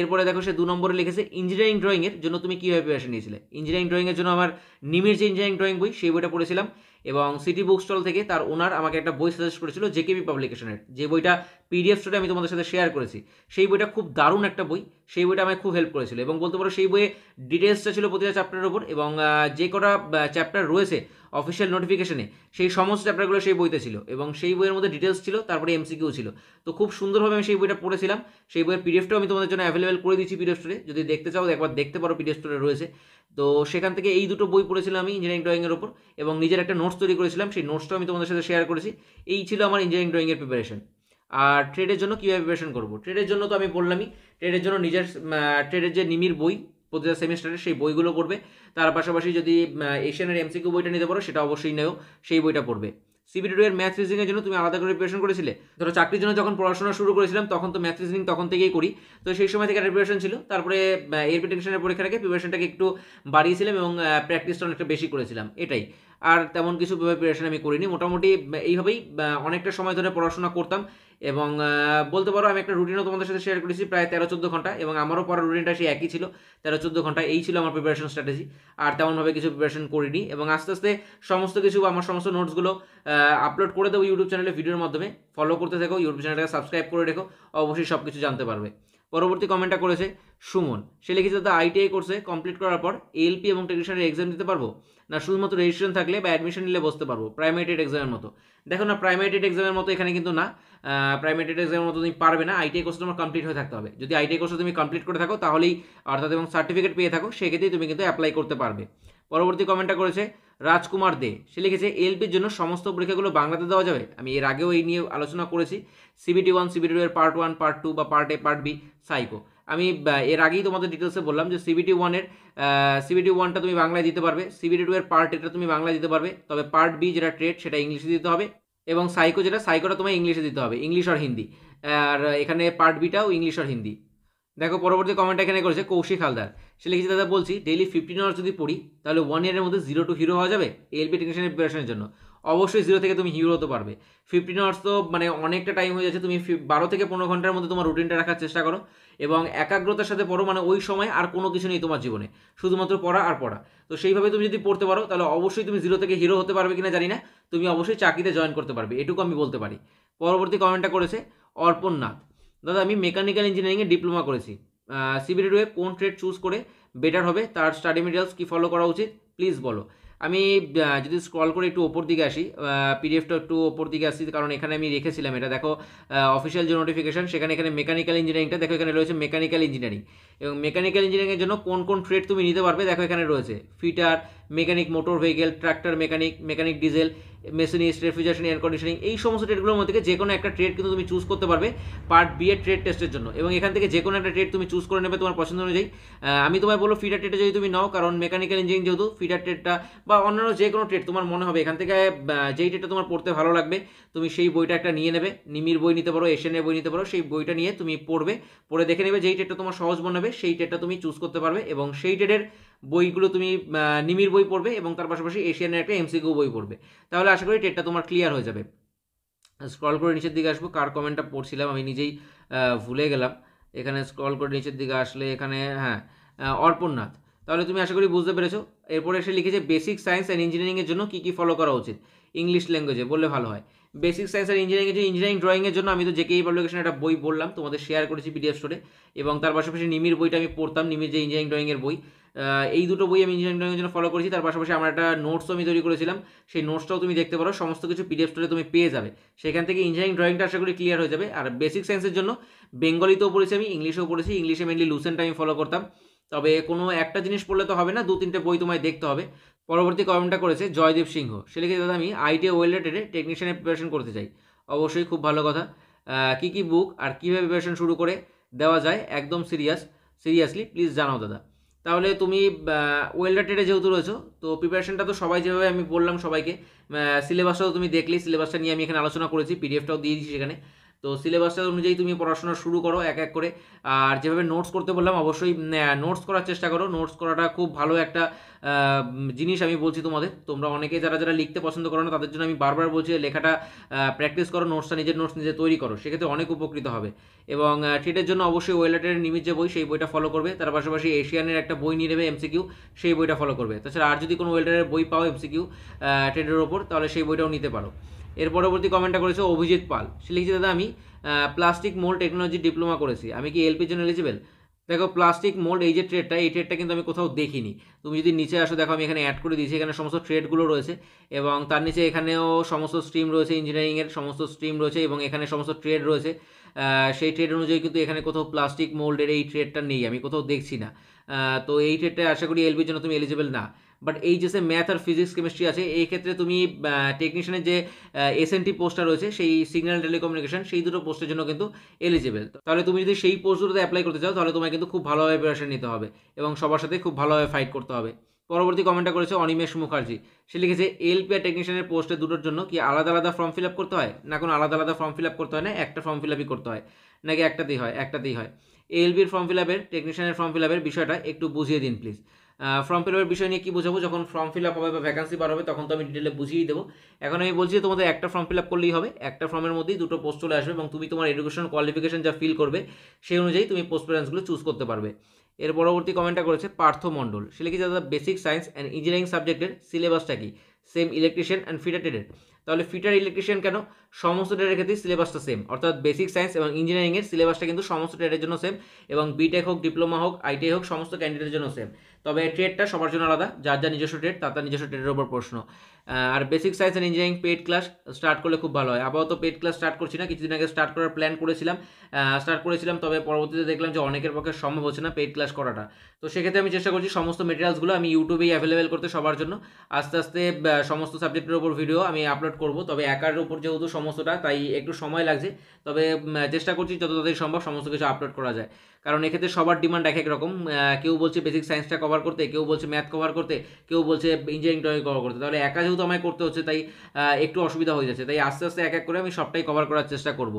Speaker 1: এরপরে দেখো সে দু নম্বরে লিখেছে ইঞ্জিনিয়ারিং ড্রয়িংয়ের জন্য তুমি কীভাবে প্রিপারেশন নিয়েছিলে ইঞ্জিনিয়ারিং ড্রয়িংয়ের জন্য আমার নিমের যে ইঞ্জিনিয়ারিং ড্রয়িং বই সেই বইটা পড়েছিলাম এবং সিটি বুক স্টল থেকে তার ওনার আমাকে একটা বই সাজেস্ট করেছিল কেবি পাবলিকেশনের যে বইটা পিডিএফ স্টোরে আমি তোমাদের সাথে শেয়ার করেছি সেই বইটা খুব দারুণ একটা বই সেই বইটা আমায় খুব হেল্প করেছিল এবং বলতে পারো সেই বইয়ে ডিটেলসটা ছিল প্রতিটা চ্যাপ্টারের ওপর এবং যে কটা চ্যাপ্টার রয়েছে অফিসিয়াল নোটিফিকেশনে সেই সমস্ত চ্যাপ্টারগুলো সেই বইতে ছিল এবং সেই বইয়ের মধ্যে ডিটেলস ছিল তারপরে এমসিকিউ ছিল তো খুব সুন্দরভাবে আমি সেই বইটা পড়েছিলাম সেই বইয়ের পিডিএফটাও আমি তোমাদের জন্য অ্যাভেলেবেল করে দিচ্ছি পিডিএফ স্টোরে যদি দেখতে চাও একবার দেখতে পারো পিডিএফ স্টোরে রয়েছে তো সেখান থেকে এই দুটো বই পড়েছিলাম আমি ইঞ্জিনিয়ারিং ড্রয়িংয়ের ওপর এবং নিজের একটা নোটস তৈরি করেছিলাম সেই নোটসটাও আমি তোমাদের সাথে শেয়ার করেছি এই ছিল আমার ইঞ্জিনিয়ারিং ড্রয়িংয়ের প্রিপারেশন আর ট্রেডের জন্য কীভাবে প্রিপারেশন করবো ট্রেডের জন্য তো আমি বললামই ট্রেডের জন্য নিজের ট্রেডের যে নিমির বই প্রতিটা সেমিস্টারের সেই বইগুলো পড়বে তার পাশাপাশি যদি এশিয়ানের এমসিকিউ বইটা নিতে পারো সেটা অবশ্যই নেও সেই বইটা পড়বে সিবিটি এর ম্যাথ রিজনিং এর জন্য তুমি আলাদা করে প্রিপারেশন করেছিলে ধরো চাকরির জন্য যখন পড়াশোনা শুরু করেছিলাম তখন তো ম্যাথ রিজনিং তখন থেকেই করি তো সেই সময় থেকে একটা প্রিপারেশন ছিল তারপরে এর টেনশনের পরীক্ষাটাকে প্রিপারেশনটাকে একটু বাড়িয়েছিলাম এবং প্র্যাকটিসটা অনেকটা বেশি করেছিলাম এটাই আর তেমন কিছু প্রিপারেশন আমি করিনি মোটামুটি এইভাবেই অনেকটা সময় ধরে পড়াশোনা করতাম এবং বলতে পারো আমি একটা রুটিনও তোমাদের সাথে শেয়ার করেছি প্রায় তেরো চোদ্দো ঘন্টা এবং আমারও পড়ার রুটিনটা সেই একই ছিল তেরো চোদ্দো ঘন্টা এই ছিল আমার প্রিপারেশন স্ট্র্যাটেজি আর তেমনভাবে কিছু প্রিপারেশন করিনি এবং আস্তে আস্তে সমস্ত কিছু আমার সমস্ত নোটসগুলো আপলোড করে দেবো ইউটিউব চ্যানেলে ভিডিওর মাধ্যমে ফলো করতে থাকো ইউটিউব চ্যানেলটাকে সাবস্ক্রাইব করে রেখো অবশ্যই সব কিছু জানতে পারবে পরবর্তী কমেন্টটা করেছে সুমন সে লিখেছে দাদা আইটিআই করছে কমপ্লিট করার পর এলপি এবং টেকনিশিয়ানের এক্সাম দিতে পারবো না শুধুমাত্র রেজিস্ট্রেশন থাকলে বা অ্যাডমিশন নিলে বসতে পারবো প্রাইমারিটেড এক্সামের মতো দেখো না প্রাইমারিটেড এক্সামের মতো এখানে কিন্তু না প্রাইমারিটেড এক্সামের মতো তুমি পারবে না আইটিআই কোর্স তোমার কমপ্লিট হয়ে থাকতে হবে যদি আইটিআই কোর্সে তুমি কমপ্লিট করে থাকো তাহলেই অর্থাৎ এবং সার্টিফিকেট পেয়ে থাকো সেক্ষেত্রেই তুমি কিন্তু অ্যাপ্লাই করতে পারবে পরবর্তী কমেন্টটা করেছে রাজকুমার দে সে লিখেছে এলপির জন্য সমস্ত পরীক্ষাগুলো বাংলাতে দেওয়া যাবে আমি এর আগেও এই নিয়ে আলোচনা করেছি সিবিটি ওয়ান সিবিটি টু এর পার্ট ওয়ান পার্ট টু বা part A part B psycho আমি এর আগেই তোমাদের ডিটেলসে বললাম যে সিবিটি ওয়ানের সিবিটি ওয়ানটা তুমি বাংলায় দিতে পারবে সিবিটি টু এর পার্ট এটা তুমি বাংলায় দিতে পারবে তবে পার্ট বি যেটা ট্রেড সেটা ইংলিশে দিতে হবে এবং সাইকো যেটা সাইকোটা তোমায় ইংলিশে দিতে হবে ইংলিশ আর হিন্দি আর এখানে পার্ট বিটাও ইংলিশ আর হিন্দি দেখো পরবর্তী কমেন্ট এখানে করেছে কৌশিক হালদার সে লিখেছে দাদা বলছি ডেলি ফিফটিন আওয়ার্স যদি পড়ি তাহলে ওয়ান ইয়ারের মধ্যে জিরো টু হিরো হওয়া যাবে এলপি টেকনিশিয়ানের প্রিপারেশনের জন্য অবশ্যই জিরো থেকে তুমি হিরো হতে পারবে ফিফটিন আওয়ার্স তো মানে অনেকটা টাইম হয়ে যাচ্ছে তুমি বারো থেকে পনেরো ঘন্টার মধ্যে তোমার রুটিনটা রাখার চেষ্টা করো এবং একাগ্রতার সাথে পড়ো মানে ওই সময় আর কোনো কিছু নেই তোমার জীবনে শুধুমাত্র পড়া আর পড়া তো সেইভাবে তুমি যদি পড়তে পারো তাহলে অবশ্যই তুমি জিরো থেকে হিরো হতে পারবে কিনা জানি না তুমি অবশ্যই চাকরিতে জয়েন করতে পারবে এটুকু আমি বলতে পারি পরবর্তী কমেন্টটা করেছে অর্পণ নাথ দাদা আমি মেকানিক্যাল ইঞ্জিনিয়ারিংয়ে ডিপ্লোমা করেছি সিবিডি রুয়ে কোন ট্রেড চুজ করে বেটার হবে তার স্টাডি মেটেরিয়ালস কী ফলো করা উচিত প্লিজ বলো আমি যদি স্ক্রল করে একটু ওপর দিকে আসি পিডিএফটা একটু ওপর দিকে আসি কারণ এখানে আমি রেখেছিলাম এটা দেখো অফিসিয়াল যে নোটিফিকেশান সেখানে এখানে মেকানিক্যাল ইঞ্জিনিয়ারিংটা দেখো এখানে রয়েছে মেকানিক্যাল ইঞ্জিনিয়ারিং এবং মেকানিক্যাল ইঞ্জিনিয়ারিংয়ের জন্য কোন কোন ট্রেড তুমি নিতে পারবে দেখো এখানে রয়েছে fitter mechanic motor vehicle tractor mechanic mechanic diesel machinist refrigeration air conditioning এই সমস্ত ট্রেডগুলোর মধ্যে যে কোনো একটা ট্রেড কিন্তু তুমি চুজ করতে পারবে পার্ট বি এর ট্রেড টেস্টের জন্য এবং এখান থেকে যে কোনো একটা ট্রেড তুমি চুজ করে নেবে তোমার পছন্দ অনুযায়ী আমি তোমায় বলো ফিটার ট্রেডে যদি তুমি নাও কারণ মেকানিক্যাল ইঞ্জিনিয়ারিং যেহেতু ফিটার ট্রেডটা বা অন্যান্য যে কোনো ট্রেড তোমার মনে হবে এখান থেকে যেই ট্রেডটা তোমার পড়তে ভালো লাগবে তুমি সেই বইটা একটা নিয়ে নেবে নিমির বই নিতে পারো এশিয়ানের বই নিতে পারো সেই বইটা নিয়ে তুমি পড়বে পড়ে দেখে নেবে যেই ট্রেডটা তোমার সহজ মনে হবে সেই ট্রেডটা তুমি চুজ করতে পারবে এবং সেই ট্রেডের বইগুলো তুমি নিমির বই পড়বে এবং তার পাশাপাশি এশিয়ানের একটা এমসিকিউ বই পড়বে তাহলে আশা করি টেটটা তোমার ক্লিয়ার হয়ে যাবে স্ক্রল করে নিচের দিকে আসবো কার কমেন্টটা পড়ছিলাম আমি নিজেই ভুলে গেলাম এখানে স্ক্রল করে নিচের দিকে আসলে এখানে হ্যাঁ অর্পণনাথ তাহলে তুমি আশা করি বুঝতে পেরেছো এরপরে এসে লিখেছে বেসিক সায়েন্স অ্যান্ড ইঞ্জিনিয়ারিংয়ের জন্য কী কী ফলো করা উচিত ইংলিশ ল্যাঙ্গুয়েজে বললে ভালো হয় বেসিক সায়েন্স আর ইঞ্জিনিয়ারিং যে ইঞ্জিনিয়ারিং ড্রয়িংয়ের জন্য আমি তো জেকেই পাবলিকেশন একটা বই বললাম তোমাদের শেয়ার করেছি পিডিএফ স্টোরে এবং তার পাশাপাশি নিমির বইটা আমি পড়তাম নিমির যে ইঞ্জিনিয়ারিং ড্রয়িংয়ের বই এই দুটো বই আমি ইঞ্জিনিয়ারিং জন্য ফলো করেছি তার পাশাপাশি আমার একটা নোটসও আমি তৈরি করেছিলাম সেই নোটসটাও তুমি দেখতে পারো সমস্ত কিছু পিডিএফ স্টোরে তুমি পেয়ে যাবে সেখান থেকে ইঞ্জিনিয়ারিং ড্রয়িংটা আশা করি ক্লিয়ার হয়ে যাবে আর বেসিক সায়েন্সের জন্য বেঙ্গলিতেও পড়েছি আমি ইংলিশেও পড়েছি ইংলিশে মেনলি লুসেন্ট আমি ফলো করতাম তবে কোনো একটা জিনিস পড়লে তো হবে না দু তিনটে বই তোমায় দেখতে হবে পরবর্তী কমেন্টটা করেছে জয়দেব সিংহ সে লিখে দাদা আমি আইটিআই ওয়েলেটেডে টেকনিশিয়ানের প্রিপারেশন করতে চাই অবশ্যই খুব ভালো কথা কী কী বুক আর কীভাবে প্রিপারেশন শুরু করে দেওয়া যায় একদম সিরিয়াস সিরিয়াসলি প্লিজ জানাও দাদা তাহলে তুমি ওয়েলডার টেটে যেহেতু রয়েছো তো প্রিপারেশনটা তো সবাই যেভাবে আমি বললাম সবাইকে সিলেবাসটাও তুমি দেখলি সিলেবাসটা নিয়ে আমি এখানে আলোচনা করেছি পিডিএফটাও দিয়ে দিয়েছি সেখানে তো সিলেবাসটা অনুযায়ী তুমি পড়াশোনা শুরু করো এক এক করে আর যেভাবে নোটস করতে বললাম অবশ্যই নোটস করার চেষ্টা করো নোটস করাটা খুব ভালো একটা জিনিস আমি বলছি তোমাদের তোমরা অনেকে যারা যারা লিখতে পছন্দ করো না তাদের জন্য আমি বারবার বলছি লেখাটা প্র্যাকটিস করো নোটসটা নিজের নোটস নিজে তৈরি করো সেক্ষেত্রে অনেক উপকৃত হবে এবং টিটের জন্য অবশ্যই ওয়েলাটের নিমিত যে বই সেই বইটা ফলো করবে তার পাশাপাশি এশিয়ানের একটা বই নিয়ে নেবে এমসিকিউ সেই বইটা ফলো করবে তাছাড়া আর যদি কোনো ওয়েল্ডারের বই পাও এমসিকিউ টেটের ওপর তাহলে সেই বইটাও নিতে পারো এর পরবর্তী কমেন্টটা করেছে অভিজিৎ পাল সে লিখেছে দাদা আমি প্লাস্টিক মোল্ড টেকনোলজি ডিপ্লোমা করেছি আমি কি এলপির জন্য এলিজিবেল দেখো প্লাস্টিক মোল্ড এই যে ট্রেডটা এই ট্রেডটা কিন্তু আমি কোথাও দেখিনি তুমি যদি নিচে আসো দেখো আমি এখানে অ্যাড করে দিয়েছি এখানে সমস্ত ট্রেডগুলো রয়েছে এবং তার নিচে এখানেও সমস্ত স্ট্রিম রয়েছে ইঞ্জিনিয়ারিংয়ের সমস্ত স্ট্রিম রয়েছে এবং এখানে সমস্ত ট্রেড রয়েছে সেই ট্রেড অনুযায়ী কিন্তু এখানে কোথাও প্লাস্টিক মোল্ডের এই ট্রেডটা নেই আমি কোথাও দেখছি না তো এই ট্রেডটা আশা করি এলবির জন্য তুমি এলিজিবেল না বাট এই যে ম্যাথ আর ফিজিক্স কেমিস্ট্রি আছে এই ক্ষেত্রে তুমি টেকনিশিয়ানের যে এসএনটি পোস্টটা রয়েছে সেই সিগন্যাল টেলিকমিউনিকেশন সেই দুটো পোস্টের জন্য কিন্তু এলিজিবেল তাহলে তুমি যদি সেই পোস্টগুলোতে অ্যাপ্লাই করতে চাও তাহলে তোমায় কিন্তু খুব ভালোভাবে প্রিপারেশন নিতে হবে এবং সবার সাথে খুব ভালোভাবে ফাইট করতে হবে পরবর্তী কমেন্টটা করেছে অনিমেষ মুখার্জি সে লিখেছে আর টেকনিশিয়ানের পোস্টে দুটোর জন্য কি আলাদা আলাদা ফর্ম ফিল আপ করতে হয় না কোনো আলাদা আলাদা ফর্ম ফিল আপ করতে হয় না একটা ফর্ম ফিল আপই করতে হয় নাকি একটাতেই হয় একটাতেই হয় এলবির ফর্ম ফিল আপের টেকনিশিয়ানের ফর্ম ফিল আপের বিষয়টা একটু বুঝিয়ে দিন প্লিজ ফর্ম ফিল আপের বিষয় নিয়ে কী বোঝাবো যখন ফর্ম ফিল আপ হবে বা ভ্যাকান্সি বার হবে তখন তো আমি ডিটেলে বুঝিয়েই দেবো এখন আমি বলছি তোমাদের একটা ফর্ম ফিল আপ করলেই হবে একটা ফর্মের মধ্যেই দুটো পোস্ট চলে আসবে এবং তুমি তোমার এডুকেশন কোয়ালিফিকেশন যা ফিল করবে সেই অনুযায়ী তুমি পোস্ট প্যারেন্সগুলো চুজ করতে পারবে এর পরবর্তী কমেন্টটা করেছে পার্থ মণ্ডল সে লিখেছে দাদা বেসিক সায়েন্স অ্যান্ড ইঞ্জিনিয়ারিং সাবজেক্টের সিলেবাসটা কি সেম ইলেকট্রিশিয়ান অ্যান্ড ফিডাটেডের তাহলে ফিটার ইলেকট্রিশিয়ান কেন সমস্ত ডেটের ক্ষেত্রে সিলেবাসটা সেম অর্থাৎ বেসিক সায়েন্স এবং ইঞ্জিনিয়ারিংয়ের সিলেবাসটা কিন্তু সমস্ত ডেটের জন্য সেম এবং বিটেক হোক ডিপ্লোমা হোক আইটিআই হোক সমস্ত ক্যান্ডিডেটের জন্য সেম তবে ট্রেডটা সবার জন্য আলাদা যার যার নিজস্ব ট্রেড তার তার নিজস্ব ট্রেডের ওপর প্রশ্ন আর basic science and engineering paid class start করলে খুব ভালো হয় আপাতত পেড ক্লাস স্টার্ট করছি না কিছুদিন আগে স্টার্ট করার প্ল্যান করেছিলাম স্টার্ট করেছিলাম তবে পরবর্তীতে দেখলাম যে অনেকের পক্ষে সম্ভব হচ্ছে না পেড ক্লাস করাটা তো সেক্ষেত্রে আমি চেষ্টা করছি সমস্ত মেটেরিয়ালসগুলো আমি ইউটিউবেই অ্যাভেলেবেল করতে সবার জন্য আস্তে আস্তে সমস্ত সাবজেক্টের ওপর ভিডিও আমি আপলোড করব তবে একার উপর যেহেতু সমস্তটা তাই একটু সময় লাগছে তবে চেষ্টা করছি যত তাড়াতাড়ি সম্ভব সমস্ত কিছু আপলোড করা যায় কারণ এক্ষেত্রে সবার ডিমান্ড এক এক রকম কেউ বলছে বেসিক সায়েন্সটা কভার করতে কেউ বলছে ম্যাথ কভার করতে কেউ বলছে ইঞ্জিনিয়ারিংটা কভার করতে তাহলে একা যেহেতু আমায় করতে হচ্ছে তাই একটু অসুবিধা হয়ে যাচ্ছে তাই আস্তে আস্তে এক এক করে আমি সবটাই কভার করার চেষ্টা করব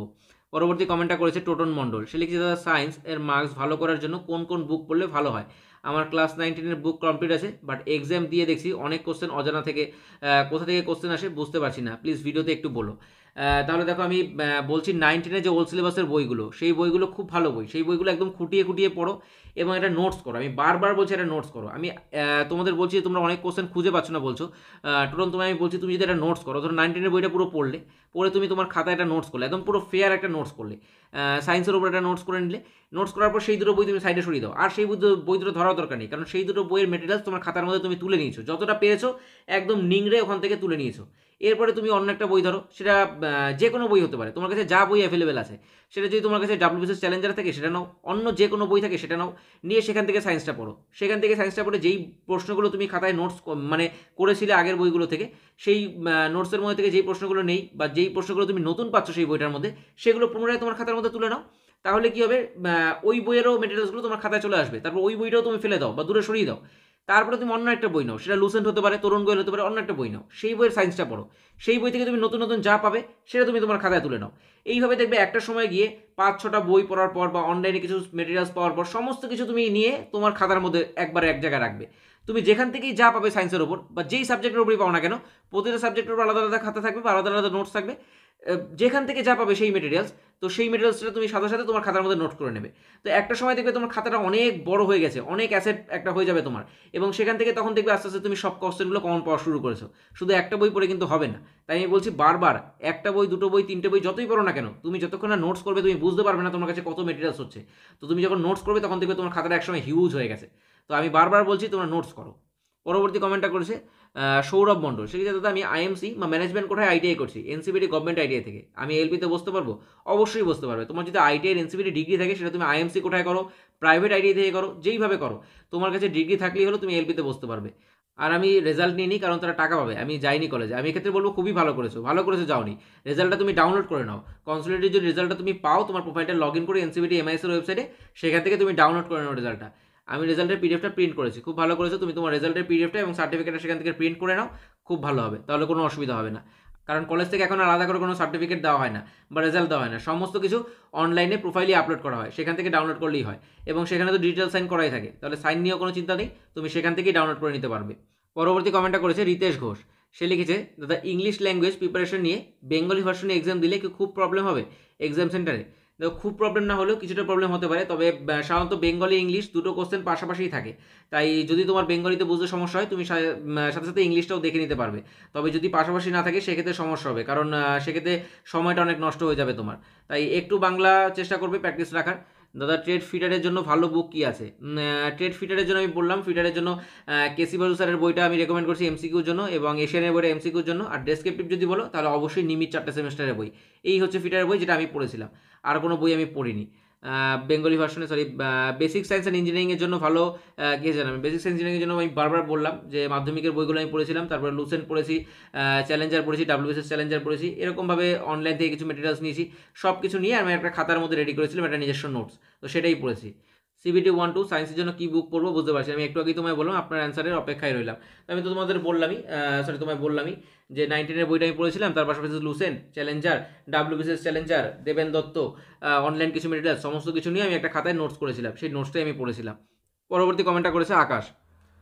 Speaker 1: পরবর্তী কমেন্টটা করেছে টোটন মণ্ডল সে লিখেছে দাদা সায়েন্স এর মার্কস ভালো করার জন্য কোন কোন বুক পড়লে ভালো হয় আমার ক্লাস নাইনটিনের বুক কমপ্লিট আছে বাট এক্সাম দিয়ে দেখছি অনেক কোশ্চেন অজানা থেকে কোথা থেকে কোশ্চেন আসে বুঝতে পারছি না প্লিজ ভিডিওতে একটু বলো তাহলে দেখো আমি বলছি নাইনটিনের যে ওল্ড সিলেবাসের বইগুলো সেই বইগুলো খুব ভালো বই সেই বইগুলো একদম খুঁটিয়ে খুঁটিয়ে পড়ো এবং এটা নোটস করো আমি বারবার বলছি এটা নোটস করো আমি তোমাদের বলছি তোমরা অনেক কোশ্চেন খুঁজে পাচ্ছ না বলছো টোটাল তোমায় আমি বলছি তুমি যদি এটা নোটস করো ধরো নাইনটিনের বইটা পুরো পড়লে পড়ে তুমি তোমার খাতায় একটা নোটস করলে একদম পুরো ফেয়ার একটা নোটস করলে সায়েন্সের উপর একটা নোটস করে নিলে নোটস করার পর সেই দুটো বই তুমি সাইডে সরিয়ে দাও আর সেই বই দুটো ধরার দরকার নেই কারণ সেই দুটো বইয়ের মেটেরিয়ালস তোমার খাতার মধ্যে তুমি তুলে নিয়েছো যতটা পেরেছো একদম নিংড়ে ওখান থেকে তুলে নিয়েছো এরপরে তুমি অন্য একটা বই ধরো সেটা যে কোনো বই হতে পারে তোমার কাছে যা বই অ্যাভেলেবেল আছে সেটা যদি তোমার কাছে ডাব্লিউবিএস চ্যালেঞ্জার থাকে সেটা নাও অন্য যে কোনো বই থাকে সেটা নাও নিয়ে সেখান থেকে সায়েন্সটা পড়ো সেখান থেকে সায়েন্সটা পড়ে যেই প্রশ্নগুলো তুমি খাতায় নোটস মানে করেছিলে আগের বইগুলো থেকে সেই নোটসের মধ্যে থেকে যেই প্রশ্নগুলো নেই বা যেই প্রশ্নগুলো তুমি নতুন পাচ্ছ সেই বইটার মধ্যে সেগুলো পুনরায় তোমার খাতার মধ্যে তুলে নাও তাহলে কী হবে ওই বইয়েরও মেটেরিয়ালসগুলো তোমার খাতায় চলে আসবে তারপর ওই বইটাও তুমি ফেলে দাও বা দূরে সরিয়ে দাও তারপরে তুমি অন্য একটা বই নাও সেটা লুসেন্ট হতে পারে তরুণ গোয়েল হতে পারে অন্য একটা বই নাও সেই বইয়ের সায়েন্সটা পড়ো সেই বই থেকে তুমি নতুন নতুন যা পাবে সেটা তুমি তোমার খাতায় তুলে নাও এইভাবে দেখবে একটা সময় গিয়ে পাঁচ ছটা বই পড়ার পর বা অনলাইনে কিছু মেটেরিয়ালস পাওয়ার পর সমস্ত কিছু তুমি নিয়ে তোমার খাতার মধ্যে একবার এক জায়গায় রাখবে তুমি যেখান থেকেই যা পাবে সায়েন্সের ওপর বা যেই সাবজেক্টের উপরই পাও না কেন প্রতিটা সাবজেক্টের উপর আলাদা আলাদা খাতা থাকবে বা আলাদা আলাদা নোটস থাকবে যেখান থেকে যা পাবে সেই মেটেরিয়ালস তো সেই মেটেরিয়ালসটা তুমি সাথে সাথে তোমার খাতার মধ্যে নোট করে নেবে তো একটা সময় দেখবে তোমার খাতাটা অনেক বড় হয়ে গেছে অনেক অ্যাসেট একটা হয়ে যাবে তোমার এবং সেখান থেকে তখন দেখবে আস্তে আস্তে তুমি সব কোশ্চেনগুলো কমন পাওয়া শুরু করেছো শুধু একটা বই পড়ে কিন্তু হবে না তাই আমি বলছি বারবার একটা বই দুটো বই তিনটে বই যতই পড়ো না কেন তুমি যতক্ষণ না নোটস করবে তুমি বুঝতে পারবে না তোমার কাছে কত মেটেরিয়ালস হচ্ছে তো তুমি যখন নোটস করবে তখন দেখবে তোমার খাতাটা একসময় হিউজ হয়ে গেছে তো আমি বারবার বলছি তোমরা নোটস করো পরবর্তী কমেন্টটা করেছে সৌরভ মণ্ডল সেক্ষেত্রে দাদা আমি আইএমসি বা ম্যানেজমেন্ট কোথায় আইটিআই করছি এনসিবিটি গভর্নমেন্ট আইটিআই থেকে আমি এলপিতে বসতে পারবো অবশ্যই বসতে পারবে তোমার যদি আইটিআই এনসিবিটি ডিগ্রি থাকে সেটা তুমি আইএমসি কোথায় করো প্রাইভেট আইটিআই থেকে করো যেইভাবে করো তোমার কাছে ডিগ্রি থাকলেই হলো তুমি এলপিতে বসতে পারবে আর আমি রেজাল্ট নিয়ে নিই কারণ তারা টাকা পাবে আমি যাইনি কলেজে আমি এক্ষেত্রে বলবো খুবই ভালো করেছো ভালো করেছো যাওনি রেজাল্টটা তুমি ডাউনলোড করে নাও কনসুলেটের যদি রেজাল্টটা তুমি পাও তোমার প্রোফাইলটা লগ ইন করে এনসিবিটি এমআইএসের ওয়েবসাইটে সেখান থেকে তুমি ডাউনলোড করে নাও রেজাল্টটা আমি রেজাল্টের পিডিএফটা প্রিন্ট করেছি খুব ভালো করেছো তুমি তোমার রেজাল্টের পিডিএফটা এবং সার্টিফিকেটটা সেখান থেকে প্রিন্ট করে নাও খুব ভালো হবে তাহলে কোনো অসুবিধা হবে না কারণ কলেজ থেকে এখন আলাদা করে কোনো সার্টিফিকেট দেওয়া হয় না বা রেজাল্ট দেওয়া হয় না সমস্ত কিছু অনলাইনে প্রোফাইলে আপলোড করা হয় সেখান থেকে ডাউনলোড করলেই হয় এবং সেখানে তো ডিজিটাল সাইন করাই থাকে তাহলে সাইন নিয়েও কোনো চিন্তা নেই তুমি সেখান থেকেই ডাউনলোড করে নিতে পারবে পরবর্তী কমেন্টটা করেছে রিতেশ ঘোষ সে লিখেছে দাদা ইংলিশ ল্যাঙ্গুয়েজ প্রিপারেশন নিয়ে বেঙ্গলি ভার্সনে এক্সাম দিলে কি খুব প্রবলেম হবে এক্সাম সেন্টারে খুব প্রবলেম না হলেও কিছুটা প্রবলেম হতে পারে তবে সাধারণত বেঙ্গলি ইংলিশ দুটো কোশ্চেন পাশাপাশিই থাকে তাই যদি তোমার বেঙ্গলিতে বুঝতে সমস্যা হয় তুমি সাথে সাথে ইংলিশটাও দেখে নিতে পারবে তবে যদি পাশাপাশি না থাকে সেক্ষেত্রে সমস্যা হবে কারণ সেক্ষেত্রে সময়টা অনেক নষ্ট হয়ে যাবে তোমার তাই একটু বাংলা চেষ্টা করবে প্র্যাকটিস রাখার দাদা ট্রেড ফিটারের জন্য ভালো বুক কী আছে ট্রেড ফিটারের জন্য আমি বললাম ফিটারের জন্য কেসি বাজু স্যারের বইটা আমি রেকমেন্ড করছি এমসিকিউর জন্য এবং এশিয়ানের বইটা এমসিকিউর জন্য আর ডেসক্রিপটিভ যদি বলো তাহলে অবশ্যই নিমিত চারটে সেমিস্টারের বই এই হচ্ছে ফিটারের বই যেটা আমি পড়েছিলাম আর কোনো বই আমি পড়িনি বেঙ্গলি ভার্সনে সরি বেসিক সায়েন্স অ্যান্ড ইঞ্জিনিয়ারিংয়ের জন্য ভালো কে জানাবেন বেসিক সায়েন্স ইঞ্জিনিয়ারিংয়ের জন্য আমি বারবার বললাম যে মাধ্যমিকের বইগুলো আমি পড়েছিলাম তারপরে লুসেন্ট পড়েছি চ্যালেঞ্জার পড়েছি ডাব্লিউএসএস চ্যালেঞ্জার পড়েছি এরকমভাবে অনলাইন থেকে কিছু মেটেরিয়ালস নিয়েছি সব কিছু নিয়ে আমি একটা খাতার মধ্যে রেডি করেছিলাম একটা নিজস্ব নোটস তো সেটাই পড়েছি সিবিটি ওয়ান টু সায়েন্সের জন্য কী বুক পড়বো বুঝতে পারছি আমি একটু আগেই তোমায় বললাম আপনার অ্যান্সারের অপেক্ষায় রইলাম আমি তো তোমাদের বললামই সরি তোমায় বললামই যে নাইনটিনের বইটা আমি পড়েছিলাম তার পাশাপাশি লুসেন চ্যালেঞ্জার ডাব্লিউবিসিএস চ্যালেঞ্জার দেবেন দত্ত অনলাইন কিছু মেটেরিয়াল সমস্ত কিছু নিয়ে আমি একটা খাতায় নোটস করেছিলাম সেই নোটসটাই আমি পড়েছিলাম পরবর্তী কমেন্টটা করেছে আকাশ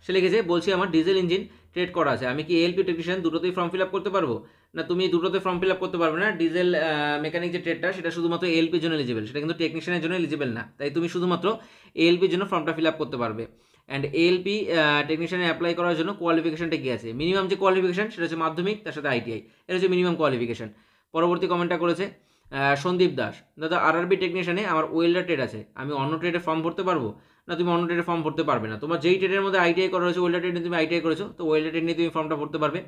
Speaker 1: সে লিখেছে বলছি আমার ডিজেল ইঞ্জিন ট্রেড করা আছে আমি কি এলপি টেকনিশিয়ান দুটোতেই ফর্ম ফিল আপ করতে পারবো না তুমি দুটোতে ফর্ম ফিল আপ করতে পারবে না ডিজেল মেকানিক যে ট্রেডটা সেটা শুধুমাত্র এলপির জন্য এলিজিবল সেটা কিন্তু টেকনিশিয়ানের জন্য এলিজিবল না তাই তুমি শুধুমাত্র এলপির জন্য ফর্মটা ফিল আপ করতে পারবে অ্যান্ড এলপি টেকনিশিয়ানে অ্যাপ্লাই করার জন্য কোয়ালিফিকেশানটা কী আছে মিনিমাম যে কোয়ালিফিকেশান সেটা হচ্ছে মাধ্যমিক তার সাথে আইটিআই এটা হচ্ছে মিনিমাম কোয়ালিফিকেশন পরবর্তী কমেন্টটা করেছে সন্দীপ দাস দাদা আর আরবি টেকনিশিয়ানে আমার ওয়েল্ডার ট্রেড আছে আমি অন্য ট্রেডে ফর্ম ভরতে পারবো না তুমি অন্য ট্রেডে ফর্ম ভরতে পারবে না তোমার যেই ট্রেডের মধ্যে আইটিআই করা রয়েছে ওয়েল্ডার ট্রেড নিয়ে তুমি আইটিআই করেছো তো ওয়েল্ডার ট্রেড নিয়ে তুমি ফর্মটা ভরতে পারবে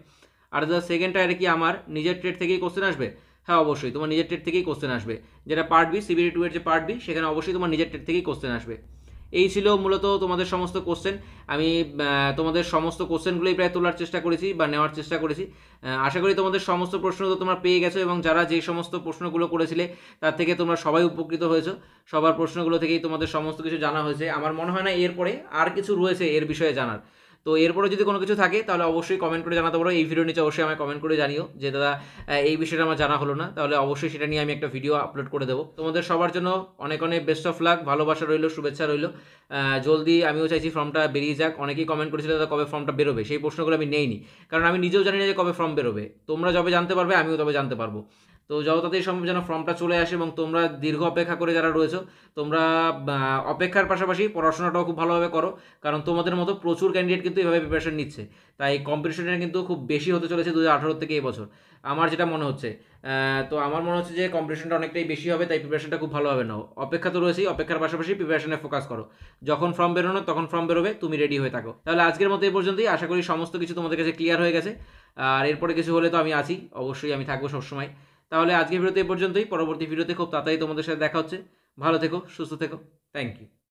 Speaker 1: আর দাদা সেকেন্ড টায়ারে কি আমার নিজের ট্রেড থেকেই কোশ্চেন আসবে হ্যাঁ অবশ্যই তোমার নিজের টেট থেকেই কোশ্চেন আসবে যেটা পার্ট বি সিবিটি টু এর যে পার্ট বি সেখানে অবশ্যই তোমার নিজের টেট থেকেই কোশ্চেন আসবে এই ছিল মূলত তোমাদের সমস্ত কোশ্চেন আমি তোমাদের সমস্ত কোশ্চেনগুলোই প্রায় তোলার চেষ্টা করেছি বা নেওয়ার চেষ্টা করেছি আশা করি তোমাদের সমস্ত প্রশ্ন তো তোমরা পেয়ে গেছো এবং যারা যে সমস্ত প্রশ্নগুলো করেছিলে তার থেকে তোমরা সবাই উপকৃত হয়েছো সবার প্রশ্নগুলো থেকেই তোমাদের সমস্ত কিছু জানা হয়েছে আমার মনে হয় না এরপরে আর কিছু রয়েছে এর বিষয়ে জানার তো এরপরে যদি কোনো কিছু থাকে তাহলে অবশ্যই কমেন্ট করে জানাতে পারো এই ভিডিও নিচে অবশ্যই আমায় কমেন্ট করে জানিও যে দাদা এই বিষয়টা আমার জানা হলো না তাহলে অবশ্যই সেটা নিয়ে আমি একটা ভিডিও আপলোড করে দেবো তোমাদের সবার জন্য অনেক অনেক বেস্ট অফ লাক ভালোবাসা রইলো শুভেচ্ছা রইলো জলদি আমিও চাইছি ফর্মটা বেরিয়ে যাক অনেকেই কমেন্ট করেছিল দাদা কবে ফর্মটা বেরোবে সেই প্রশ্নগুলো আমি নেইনি কারণ আমি নিজেও জানি না যে কবে ফর্ম বেরোবে তোমরা যবে জানতে পারবে আমিও তবে জানতে পারবো তো যত তাড়াতাড়ি সম্ভব যেন ফর্মটা চলে আসে এবং তোমরা দীর্ঘ অপেক্ষা করে যারা রয়েছো তোমরা অপেক্ষার পাশাপাশি পড়াশোনাটাও খুব ভালোভাবে করো কারণ তোমাদের মতো প্রচুর ক্যান্ডিডেট কিন্তু এভাবে প্রিপারেশন নিচ্ছে তাই কম্পিটিশনটা কিন্তু খুব বেশি হতে চলেছে দু হাজার থেকে এবছর আমার যেটা মনে হচ্ছে তো আমার মনে হচ্ছে যে কম্পিটিশনটা অনেকটাই বেশি হবে তাই প্রিপারেশনটা খুব ভালোভাবে নাও অপেক্ষা তো রয়েছেই অপেক্ষার পাশাপাশি প্রিপারেশনে ফোকাস করো যখন ফর্ম বেরোনো তখন ফর্ম বেরোবে তুমি রেডি হয়ে থাকো তাহলে আজকের মতো এই পর্যন্তই আশা করি সমস্ত কিছু তোমাদের কাছে ক্লিয়ার হয়ে গেছে আর এরপরে কিছু হলে তো আমি আছি অবশ্যই আমি থাকবো সবসময় তাহলে আজকের ভিডিওতে এ পর্যন্তই পরবর্তী ভিডিওতে খুব তাড়াতাড়ি তোমাদের সাথে দেখা হচ্ছে ভালো থেকো সুস্থ থেকো থ্যাংক ইউ